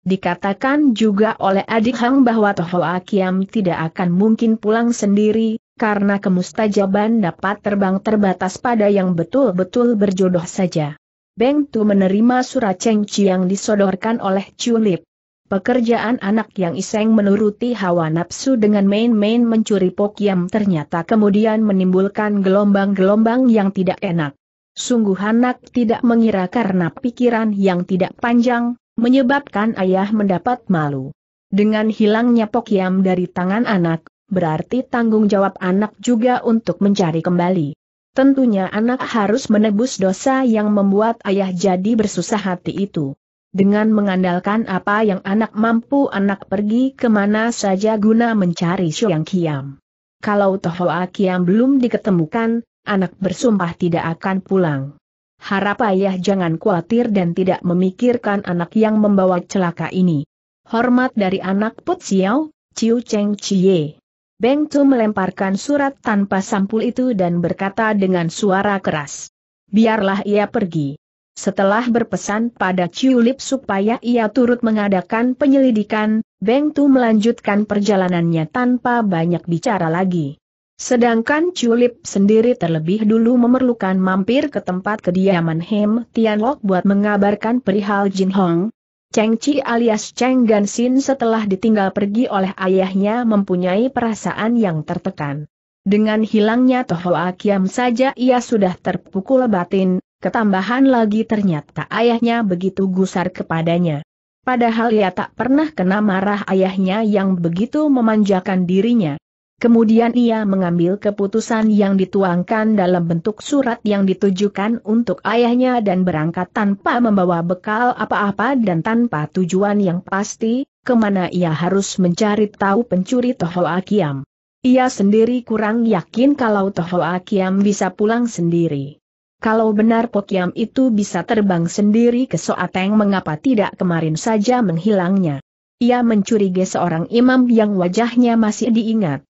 Dikatakan juga oleh adik Hang bahwa Toho Akiam tidak akan mungkin pulang sendiri, karena kemustajaban dapat terbang terbatas pada yang betul-betul berjodoh saja. Beng Tu menerima surat Cheng Chi yang disodorkan oleh Chulip. Pekerjaan anak yang iseng menuruti hawa nafsu dengan main-main mencuri pokiam ternyata kemudian menimbulkan gelombang-gelombang yang tidak enak. Sungguh anak tidak mengira karena pikiran yang tidak panjang, menyebabkan ayah mendapat malu. Dengan hilangnya pokiam dari tangan anak, berarti tanggung jawab anak juga untuk mencari kembali. Tentunya anak harus menebus dosa yang membuat ayah jadi bersusah hati itu. Dengan mengandalkan apa yang anak mampu anak pergi kemana saja guna mencari Suyang Kiam. Kalau Tohoa Kiam belum diketemukan, anak bersumpah tidak akan pulang. Harap ayah jangan khawatir dan tidak memikirkan anak yang membawa celaka ini. Hormat dari anak Put Xiao, Ciu Cheng Chie. Beng Tu melemparkan surat tanpa sampul itu dan berkata dengan suara keras. Biarlah ia pergi. Setelah berpesan pada Lip supaya ia turut mengadakan penyelidikan, Beng Tu melanjutkan perjalanannya tanpa banyak bicara lagi. Sedangkan Lip sendiri terlebih dulu memerlukan mampir ke tempat kediaman Hem Tianlok buat mengabarkan perihal Jin Hong, Cheng Chi alias Cheng Gansin setelah ditinggal pergi oleh ayahnya mempunyai perasaan yang tertekan. Dengan hilangnya Toho Akiam saja ia sudah terpukul batin, ketambahan lagi ternyata ayahnya begitu gusar kepadanya. Padahal ia tak pernah kena marah ayahnya yang begitu memanjakan dirinya. Kemudian ia mengambil keputusan yang dituangkan dalam bentuk surat yang ditujukan untuk ayahnya dan berangkat tanpa membawa bekal apa-apa dan tanpa tujuan yang pasti, kemana ia harus mencari tahu pencuri Toho Akiam. Ia sendiri kurang yakin kalau Toho Akiam bisa pulang sendiri. Kalau benar Pokiam itu bisa terbang sendiri ke Soateng mengapa tidak kemarin saja menghilangnya. Ia mencurigai seorang imam yang wajahnya masih diingat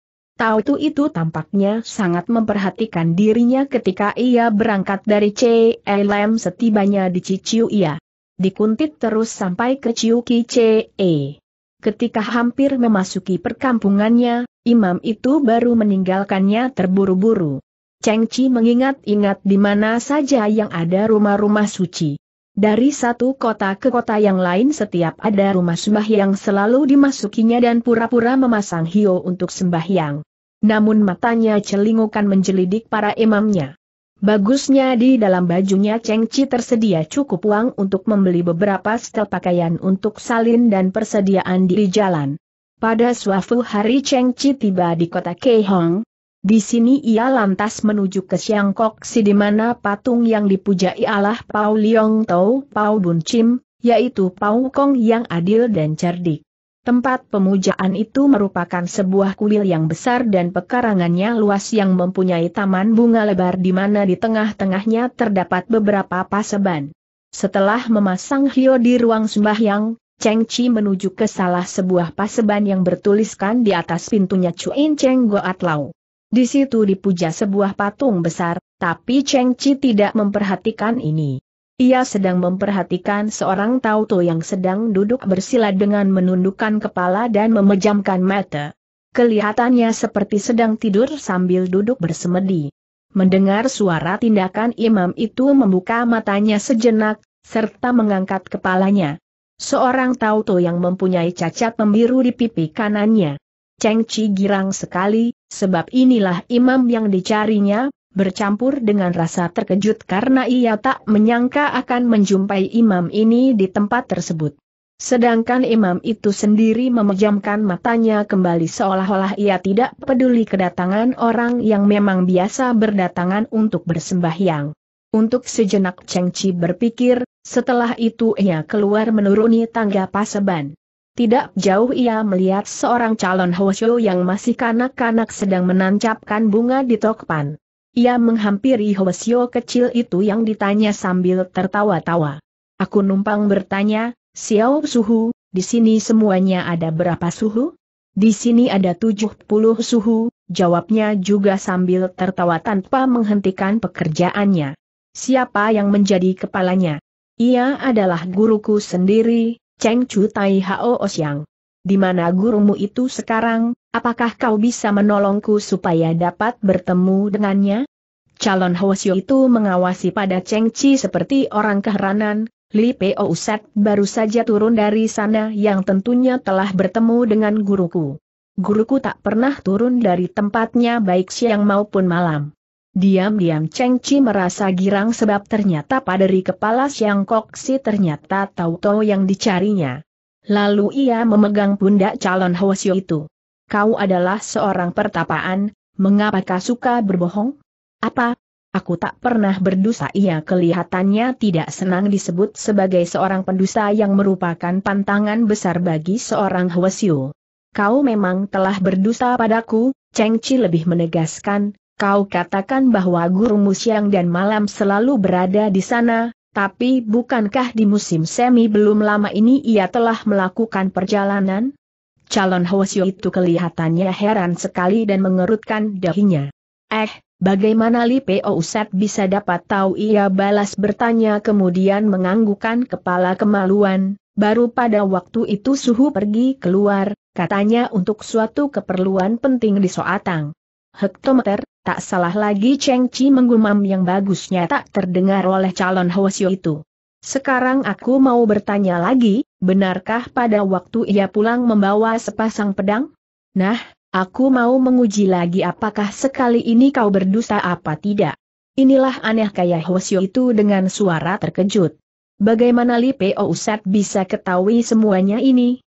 itu itu tampaknya sangat memperhatikan dirinya ketika ia berangkat dari CLM setibanya di Ciciu ia. Dikuntit terus sampai ke Ciuki CE. Ketika hampir memasuki perkampungannya, imam itu baru meninggalkannya terburu-buru. Cheng Chi mengingat-ingat di mana saja yang ada rumah-rumah suci. Dari satu kota ke kota yang lain setiap ada rumah sembahyang selalu dimasukinya dan pura-pura memasang hio untuk sembahyang namun matanya celingukan menjelidik para imamnya. Bagusnya di dalam bajunya Cheng Chi tersedia cukup uang untuk membeli beberapa setel pakaian untuk salin dan persediaan di jalan. Pada suatu hari Cheng Chi tiba di kota Keihong. Di sini ia lantas menuju ke Siangkok Si di mana patung yang dipuja Allah Pao Liong Tau Pao Bun Chim, yaitu Pao Kong yang adil dan cerdik. Tempat pemujaan itu merupakan sebuah kuil yang besar dan pekarangannya luas yang mempunyai taman bunga lebar di mana di tengah-tengahnya terdapat beberapa paseban. Setelah memasang hio di ruang sembahyang, Cheng Chi menuju ke salah sebuah paseban yang bertuliskan di atas pintunya Chuin Cheng Goat Lau. Di situ dipuja sebuah patung besar, tapi Cheng Chi tidak memperhatikan ini. Ia sedang memperhatikan seorang tauto yang sedang duduk bersila dengan menundukkan kepala dan memejamkan mata. Kelihatannya seperti sedang tidur sambil duduk bersemedi. Mendengar suara tindakan imam itu membuka matanya sejenak, serta mengangkat kepalanya. Seorang tauto yang mempunyai cacat membiru di pipi kanannya. Cheng girang sekali, sebab inilah imam yang dicarinya, bercampur dengan rasa terkejut karena ia tak menyangka akan menjumpai imam ini di tempat tersebut. Sedangkan imam itu sendiri memejamkan matanya kembali seolah-olah ia tidak peduli kedatangan orang yang memang biasa berdatangan untuk bersembahyang. Untuk sejenak Cheng Chi berpikir, setelah itu ia keluar menuruni tangga paseban. Tidak jauh ia melihat seorang calon hwasyo yang masih kanak-kanak sedang menancapkan bunga di tokpan. Ia menghampiri Hwasyo kecil itu yang ditanya sambil tertawa-tawa. Aku numpang bertanya, Xiao Suhu, di sini semuanya ada berapa suhu? Di sini ada tujuh puluh suhu, jawabnya juga sambil tertawa tanpa menghentikan pekerjaannya. Siapa yang menjadi kepalanya? Ia adalah guruku sendiri, Cheng Chu Tai Hao Osyang di mana gurumu itu sekarang, apakah kau bisa menolongku supaya dapat bertemu dengannya? Calon Hwasyo itu mengawasi pada Cheng Chi seperti orang keheranan, Li Peo Uset baru saja turun dari sana yang tentunya telah bertemu dengan guruku. Guruku tak pernah turun dari tempatnya baik siang maupun malam. Diam-diam Cheng Chi merasa girang sebab ternyata paderi kepala Siang Kok Si ternyata tahu-tahu yang dicarinya. Lalu ia memegang pundak calon Hwasyo itu. Kau adalah seorang pertapaan, Mengapa kau suka berbohong? Apa? Aku tak pernah berdosa ia kelihatannya tidak senang disebut sebagai seorang pendusta yang merupakan pantangan besar bagi seorang Hwasyo. Kau memang telah berdosa padaku, Cheng Chi lebih menegaskan, kau katakan bahwa gurumu siang dan malam selalu berada di sana, tapi bukankah di musim semi belum lama ini ia telah melakukan perjalanan? Calon Hwasyo itu kelihatannya heran sekali dan mengerutkan dahinya. Eh, bagaimana Li Peo Usat bisa dapat tahu ia balas bertanya kemudian menganggukan kepala kemaluan, baru pada waktu itu suhu pergi keluar, katanya untuk suatu keperluan penting di Soatang. Hektometer, Tak salah lagi Cheng Chi menggumam yang bagusnya tak terdengar oleh calon Hwasyo itu. Sekarang aku mau bertanya lagi, benarkah pada waktu ia pulang membawa sepasang pedang? Nah, aku mau menguji lagi apakah sekali ini kau berdusta apa tidak. Inilah aneh kaya Hwasyo itu dengan suara terkejut. Bagaimana Li Peo bisa ketahui semuanya ini?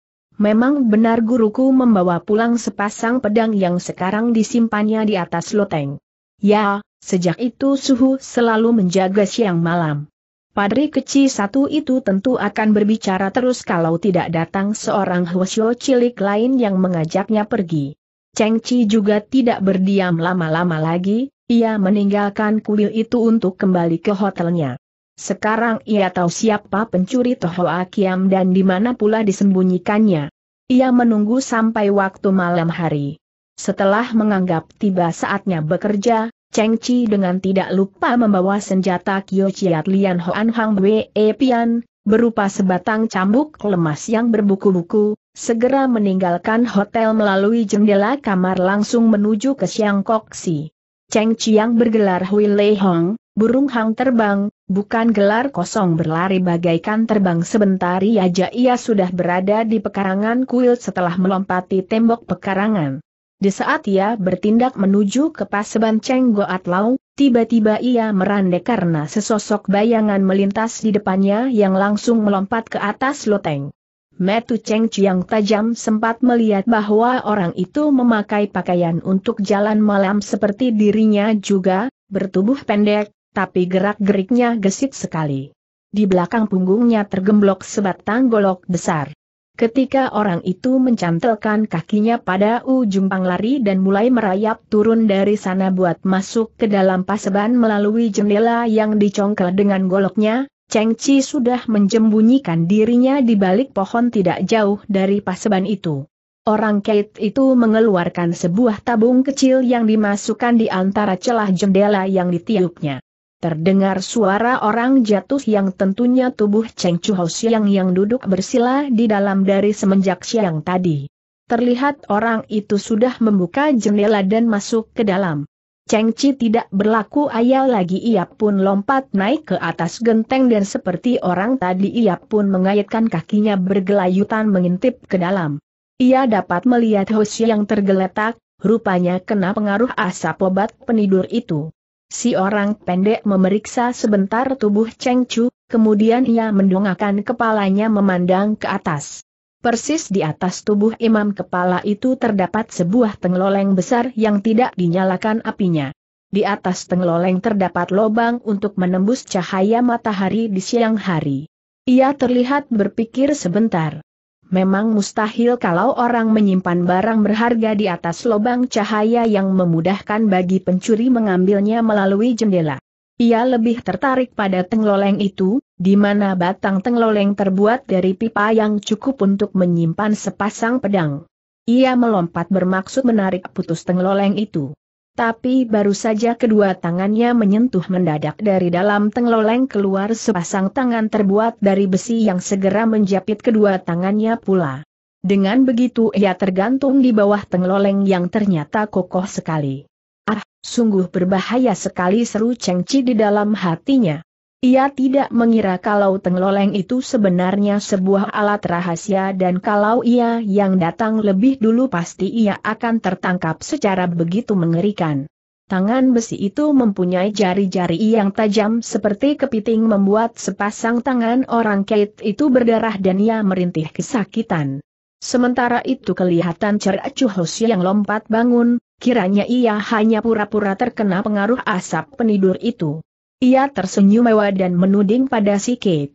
Memang benar guruku membawa pulang sepasang pedang yang sekarang disimpannya di atas loteng. Ya, sejak itu suhu selalu menjaga siang malam. Padri kecil satu itu tentu akan berbicara terus kalau tidak datang seorang Hwasyo cilik lain yang mengajaknya pergi. Cheng Chi juga tidak berdiam lama-lama lagi, ia meninggalkan kuil itu untuk kembali ke hotelnya. Sekarang ia tahu siapa pencuri Toho Akiam dan di mana pula disembunyikannya. Ia menunggu sampai waktu malam hari. Setelah menganggap tiba saatnya bekerja, Cheng Chi dengan tidak lupa membawa senjata Chiat Lian Hoan Hang Wei Pian, berupa sebatang cambuk lemas yang berbuku-buku, segera meninggalkan hotel melalui jendela kamar langsung menuju ke Siang Koksi. Cheng Chi yang bergelar Hui Lei Hong, burung hang terbang, Bukan gelar kosong berlari bagaikan terbang sebentar aja ia sudah berada di pekarangan kuil setelah melompati tembok pekarangan. Di saat ia bertindak menuju ke paseban Cheng Goat Lau, tiba-tiba ia merandek karena sesosok bayangan melintas di depannya yang langsung melompat ke atas loteng. Metu Cheng Chiang tajam sempat melihat bahwa orang itu memakai pakaian untuk jalan malam seperti dirinya juga, bertubuh pendek, tapi gerak-geriknya gesit sekali. Di belakang punggungnya tergemblok sebatang golok besar. Ketika orang itu mencantelkan kakinya pada ujung panglari dan mulai merayap turun dari sana buat masuk ke dalam paseban melalui jendela yang dicongkel dengan goloknya, Cheng Chi sudah menjembunyikan dirinya di balik pohon tidak jauh dari paseban itu. Orang Kate itu mengeluarkan sebuah tabung kecil yang dimasukkan di antara celah jendela yang ditiupnya. Terdengar suara orang jatuh yang tentunya tubuh Cheng Chu Hao Xiang yang duduk bersila di dalam dari semenjak siang tadi. Terlihat orang itu sudah membuka jendela dan masuk ke dalam. Cheng Chi tidak berlaku ayal lagi ia pun lompat naik ke atas genteng dan seperti orang tadi ia pun mengaitkan kakinya bergelayutan mengintip ke dalam. Ia dapat melihat Hoshi yang tergeletak, rupanya kena pengaruh asap obat penidur itu. Si orang pendek memeriksa sebentar tubuh Cheng Chu, kemudian ia mendongakkan kepalanya memandang ke atas. Persis di atas tubuh imam kepala itu terdapat sebuah tengloleng besar yang tidak dinyalakan apinya. Di atas tengloleng terdapat lobang untuk menembus cahaya matahari di siang hari. Ia terlihat berpikir sebentar. Memang mustahil kalau orang menyimpan barang berharga di atas lubang cahaya yang memudahkan bagi pencuri mengambilnya melalui jendela. Ia lebih tertarik pada tengloleng itu, di mana batang tengloleng terbuat dari pipa yang cukup untuk menyimpan sepasang pedang. Ia melompat bermaksud menarik putus tengloleng itu. Tapi baru saja kedua tangannya menyentuh mendadak dari dalam tengloleng keluar sepasang tangan terbuat dari besi yang segera menjepit kedua tangannya pula. Dengan begitu ia tergantung di bawah tengloleng yang ternyata kokoh sekali. Ah, sungguh berbahaya sekali seru cengci di dalam hatinya. Ia tidak mengira kalau tengloleng itu sebenarnya sebuah alat rahasia dan kalau ia yang datang lebih dulu pasti ia akan tertangkap secara begitu mengerikan. Tangan besi itu mempunyai jari-jari yang tajam seperti kepiting membuat sepasang tangan orang Kate itu berdarah dan ia merintih kesakitan. Sementara itu kelihatan cerak yang lompat bangun, kiranya ia hanya pura-pura terkena pengaruh asap penidur itu. Ia tersenyum mewah dan menuding pada si Kate.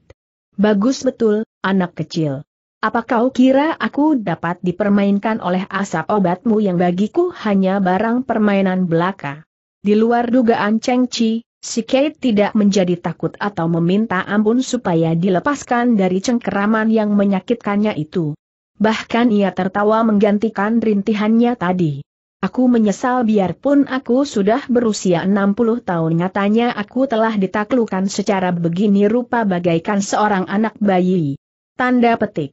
Bagus betul, anak kecil. Apa kau kira aku dapat dipermainkan oleh asap obatmu yang bagiku hanya barang permainan belaka? Di luar dugaan Cheng Chi, si Kate tidak menjadi takut atau meminta ampun supaya dilepaskan dari cengkeraman yang menyakitkannya itu. Bahkan ia tertawa menggantikan rintihannya tadi. Aku menyesal biarpun aku sudah berusia 60 tahun nyatanya aku telah ditaklukan secara begini rupa bagaikan seorang anak bayi. Tanda petik.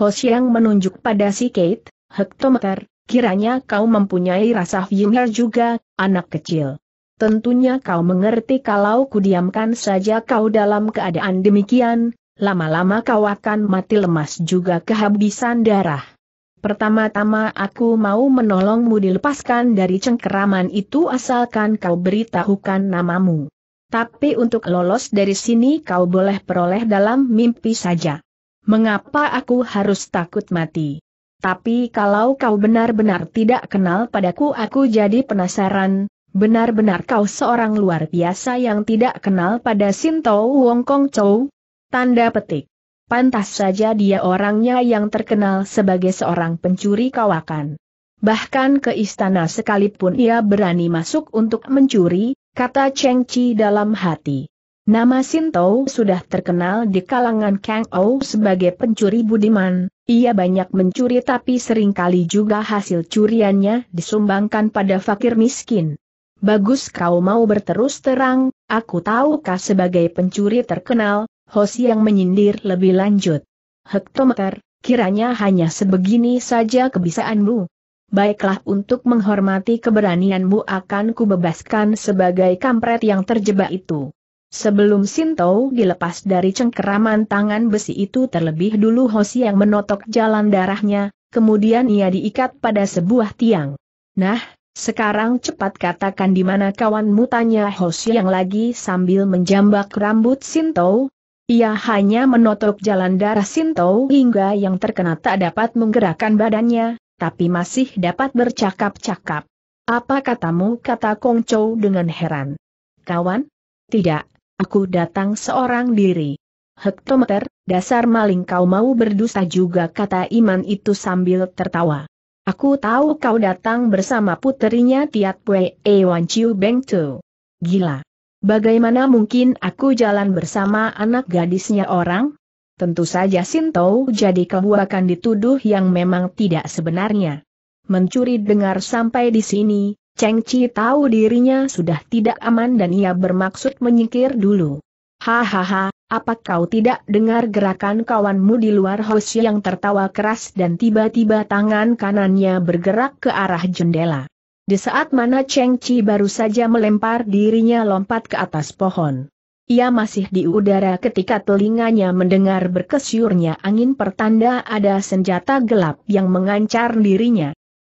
Hoshiang menunjuk pada si Kate, hektometer, kiranya kau mempunyai rasa humor juga, anak kecil. Tentunya kau mengerti kalau kudiamkan saja kau dalam keadaan demikian, lama-lama kau akan mati lemas juga kehabisan darah. Pertama-tama aku mau menolongmu dilepaskan dari cengkeraman itu asalkan kau beritahukan namamu. Tapi untuk lolos dari sini kau boleh peroleh dalam mimpi saja. Mengapa aku harus takut mati? Tapi kalau kau benar-benar tidak kenal padaku aku jadi penasaran, benar-benar kau seorang luar biasa yang tidak kenal pada Sinto Wong Kong Chou? Tanda petik. Pantas saja dia orangnya yang terkenal sebagai seorang pencuri kawakan. Bahkan ke istana sekalipun ia berani masuk untuk mencuri, kata Cheng Chi dalam hati. Nama Sintou sudah terkenal di kalangan Kang Ou sebagai pencuri budiman, ia banyak mencuri tapi seringkali juga hasil curiannya disumbangkan pada fakir miskin. Bagus kau mau berterus terang, aku tahu kah sebagai pencuri terkenal, Hosi yang menyindir lebih lanjut. Hektometer, kiranya hanya sebegini saja kebisaanmu. Baiklah untuk menghormati keberanianmu akan kubebaskan sebagai kampret yang terjebak itu. Sebelum Sinto dilepas dari cengkeraman tangan besi itu terlebih dulu Hosi yang menotok jalan darahnya, kemudian ia diikat pada sebuah tiang. Nah, sekarang cepat katakan di mana kawanmu tanya Hosi yang lagi sambil menjambak rambut Sinto, ia hanya menotok jalan darah Sinto hingga yang terkena tak dapat menggerakkan badannya, tapi masih dapat bercakap-cakap. Apa katamu kata Kong Chou dengan heran. Kawan? Tidak, aku datang seorang diri. Hektometer, dasar maling kau mau berdusta juga kata Iman itu sambil tertawa. Aku tahu kau datang bersama puterinya Tiat Pue E Wan Chiu Beng Tu. Gila. Bagaimana mungkin aku jalan bersama anak gadisnya orang? Tentu saja Sinto jadi kebuakan dituduh yang memang tidak sebenarnya. Mencuri dengar sampai di sini, Cheng Chi tahu dirinya sudah tidak aman dan ia bermaksud menyingkir dulu. Hahaha, apa kau tidak dengar gerakan kawanmu di luar host yang tertawa keras dan tiba-tiba tangan kanannya bergerak ke arah jendela. Di saat mana Cheng Chi baru saja melempar dirinya lompat ke atas pohon. Ia masih di udara ketika telinganya mendengar berkesyurnya angin pertanda ada senjata gelap yang mengancar dirinya.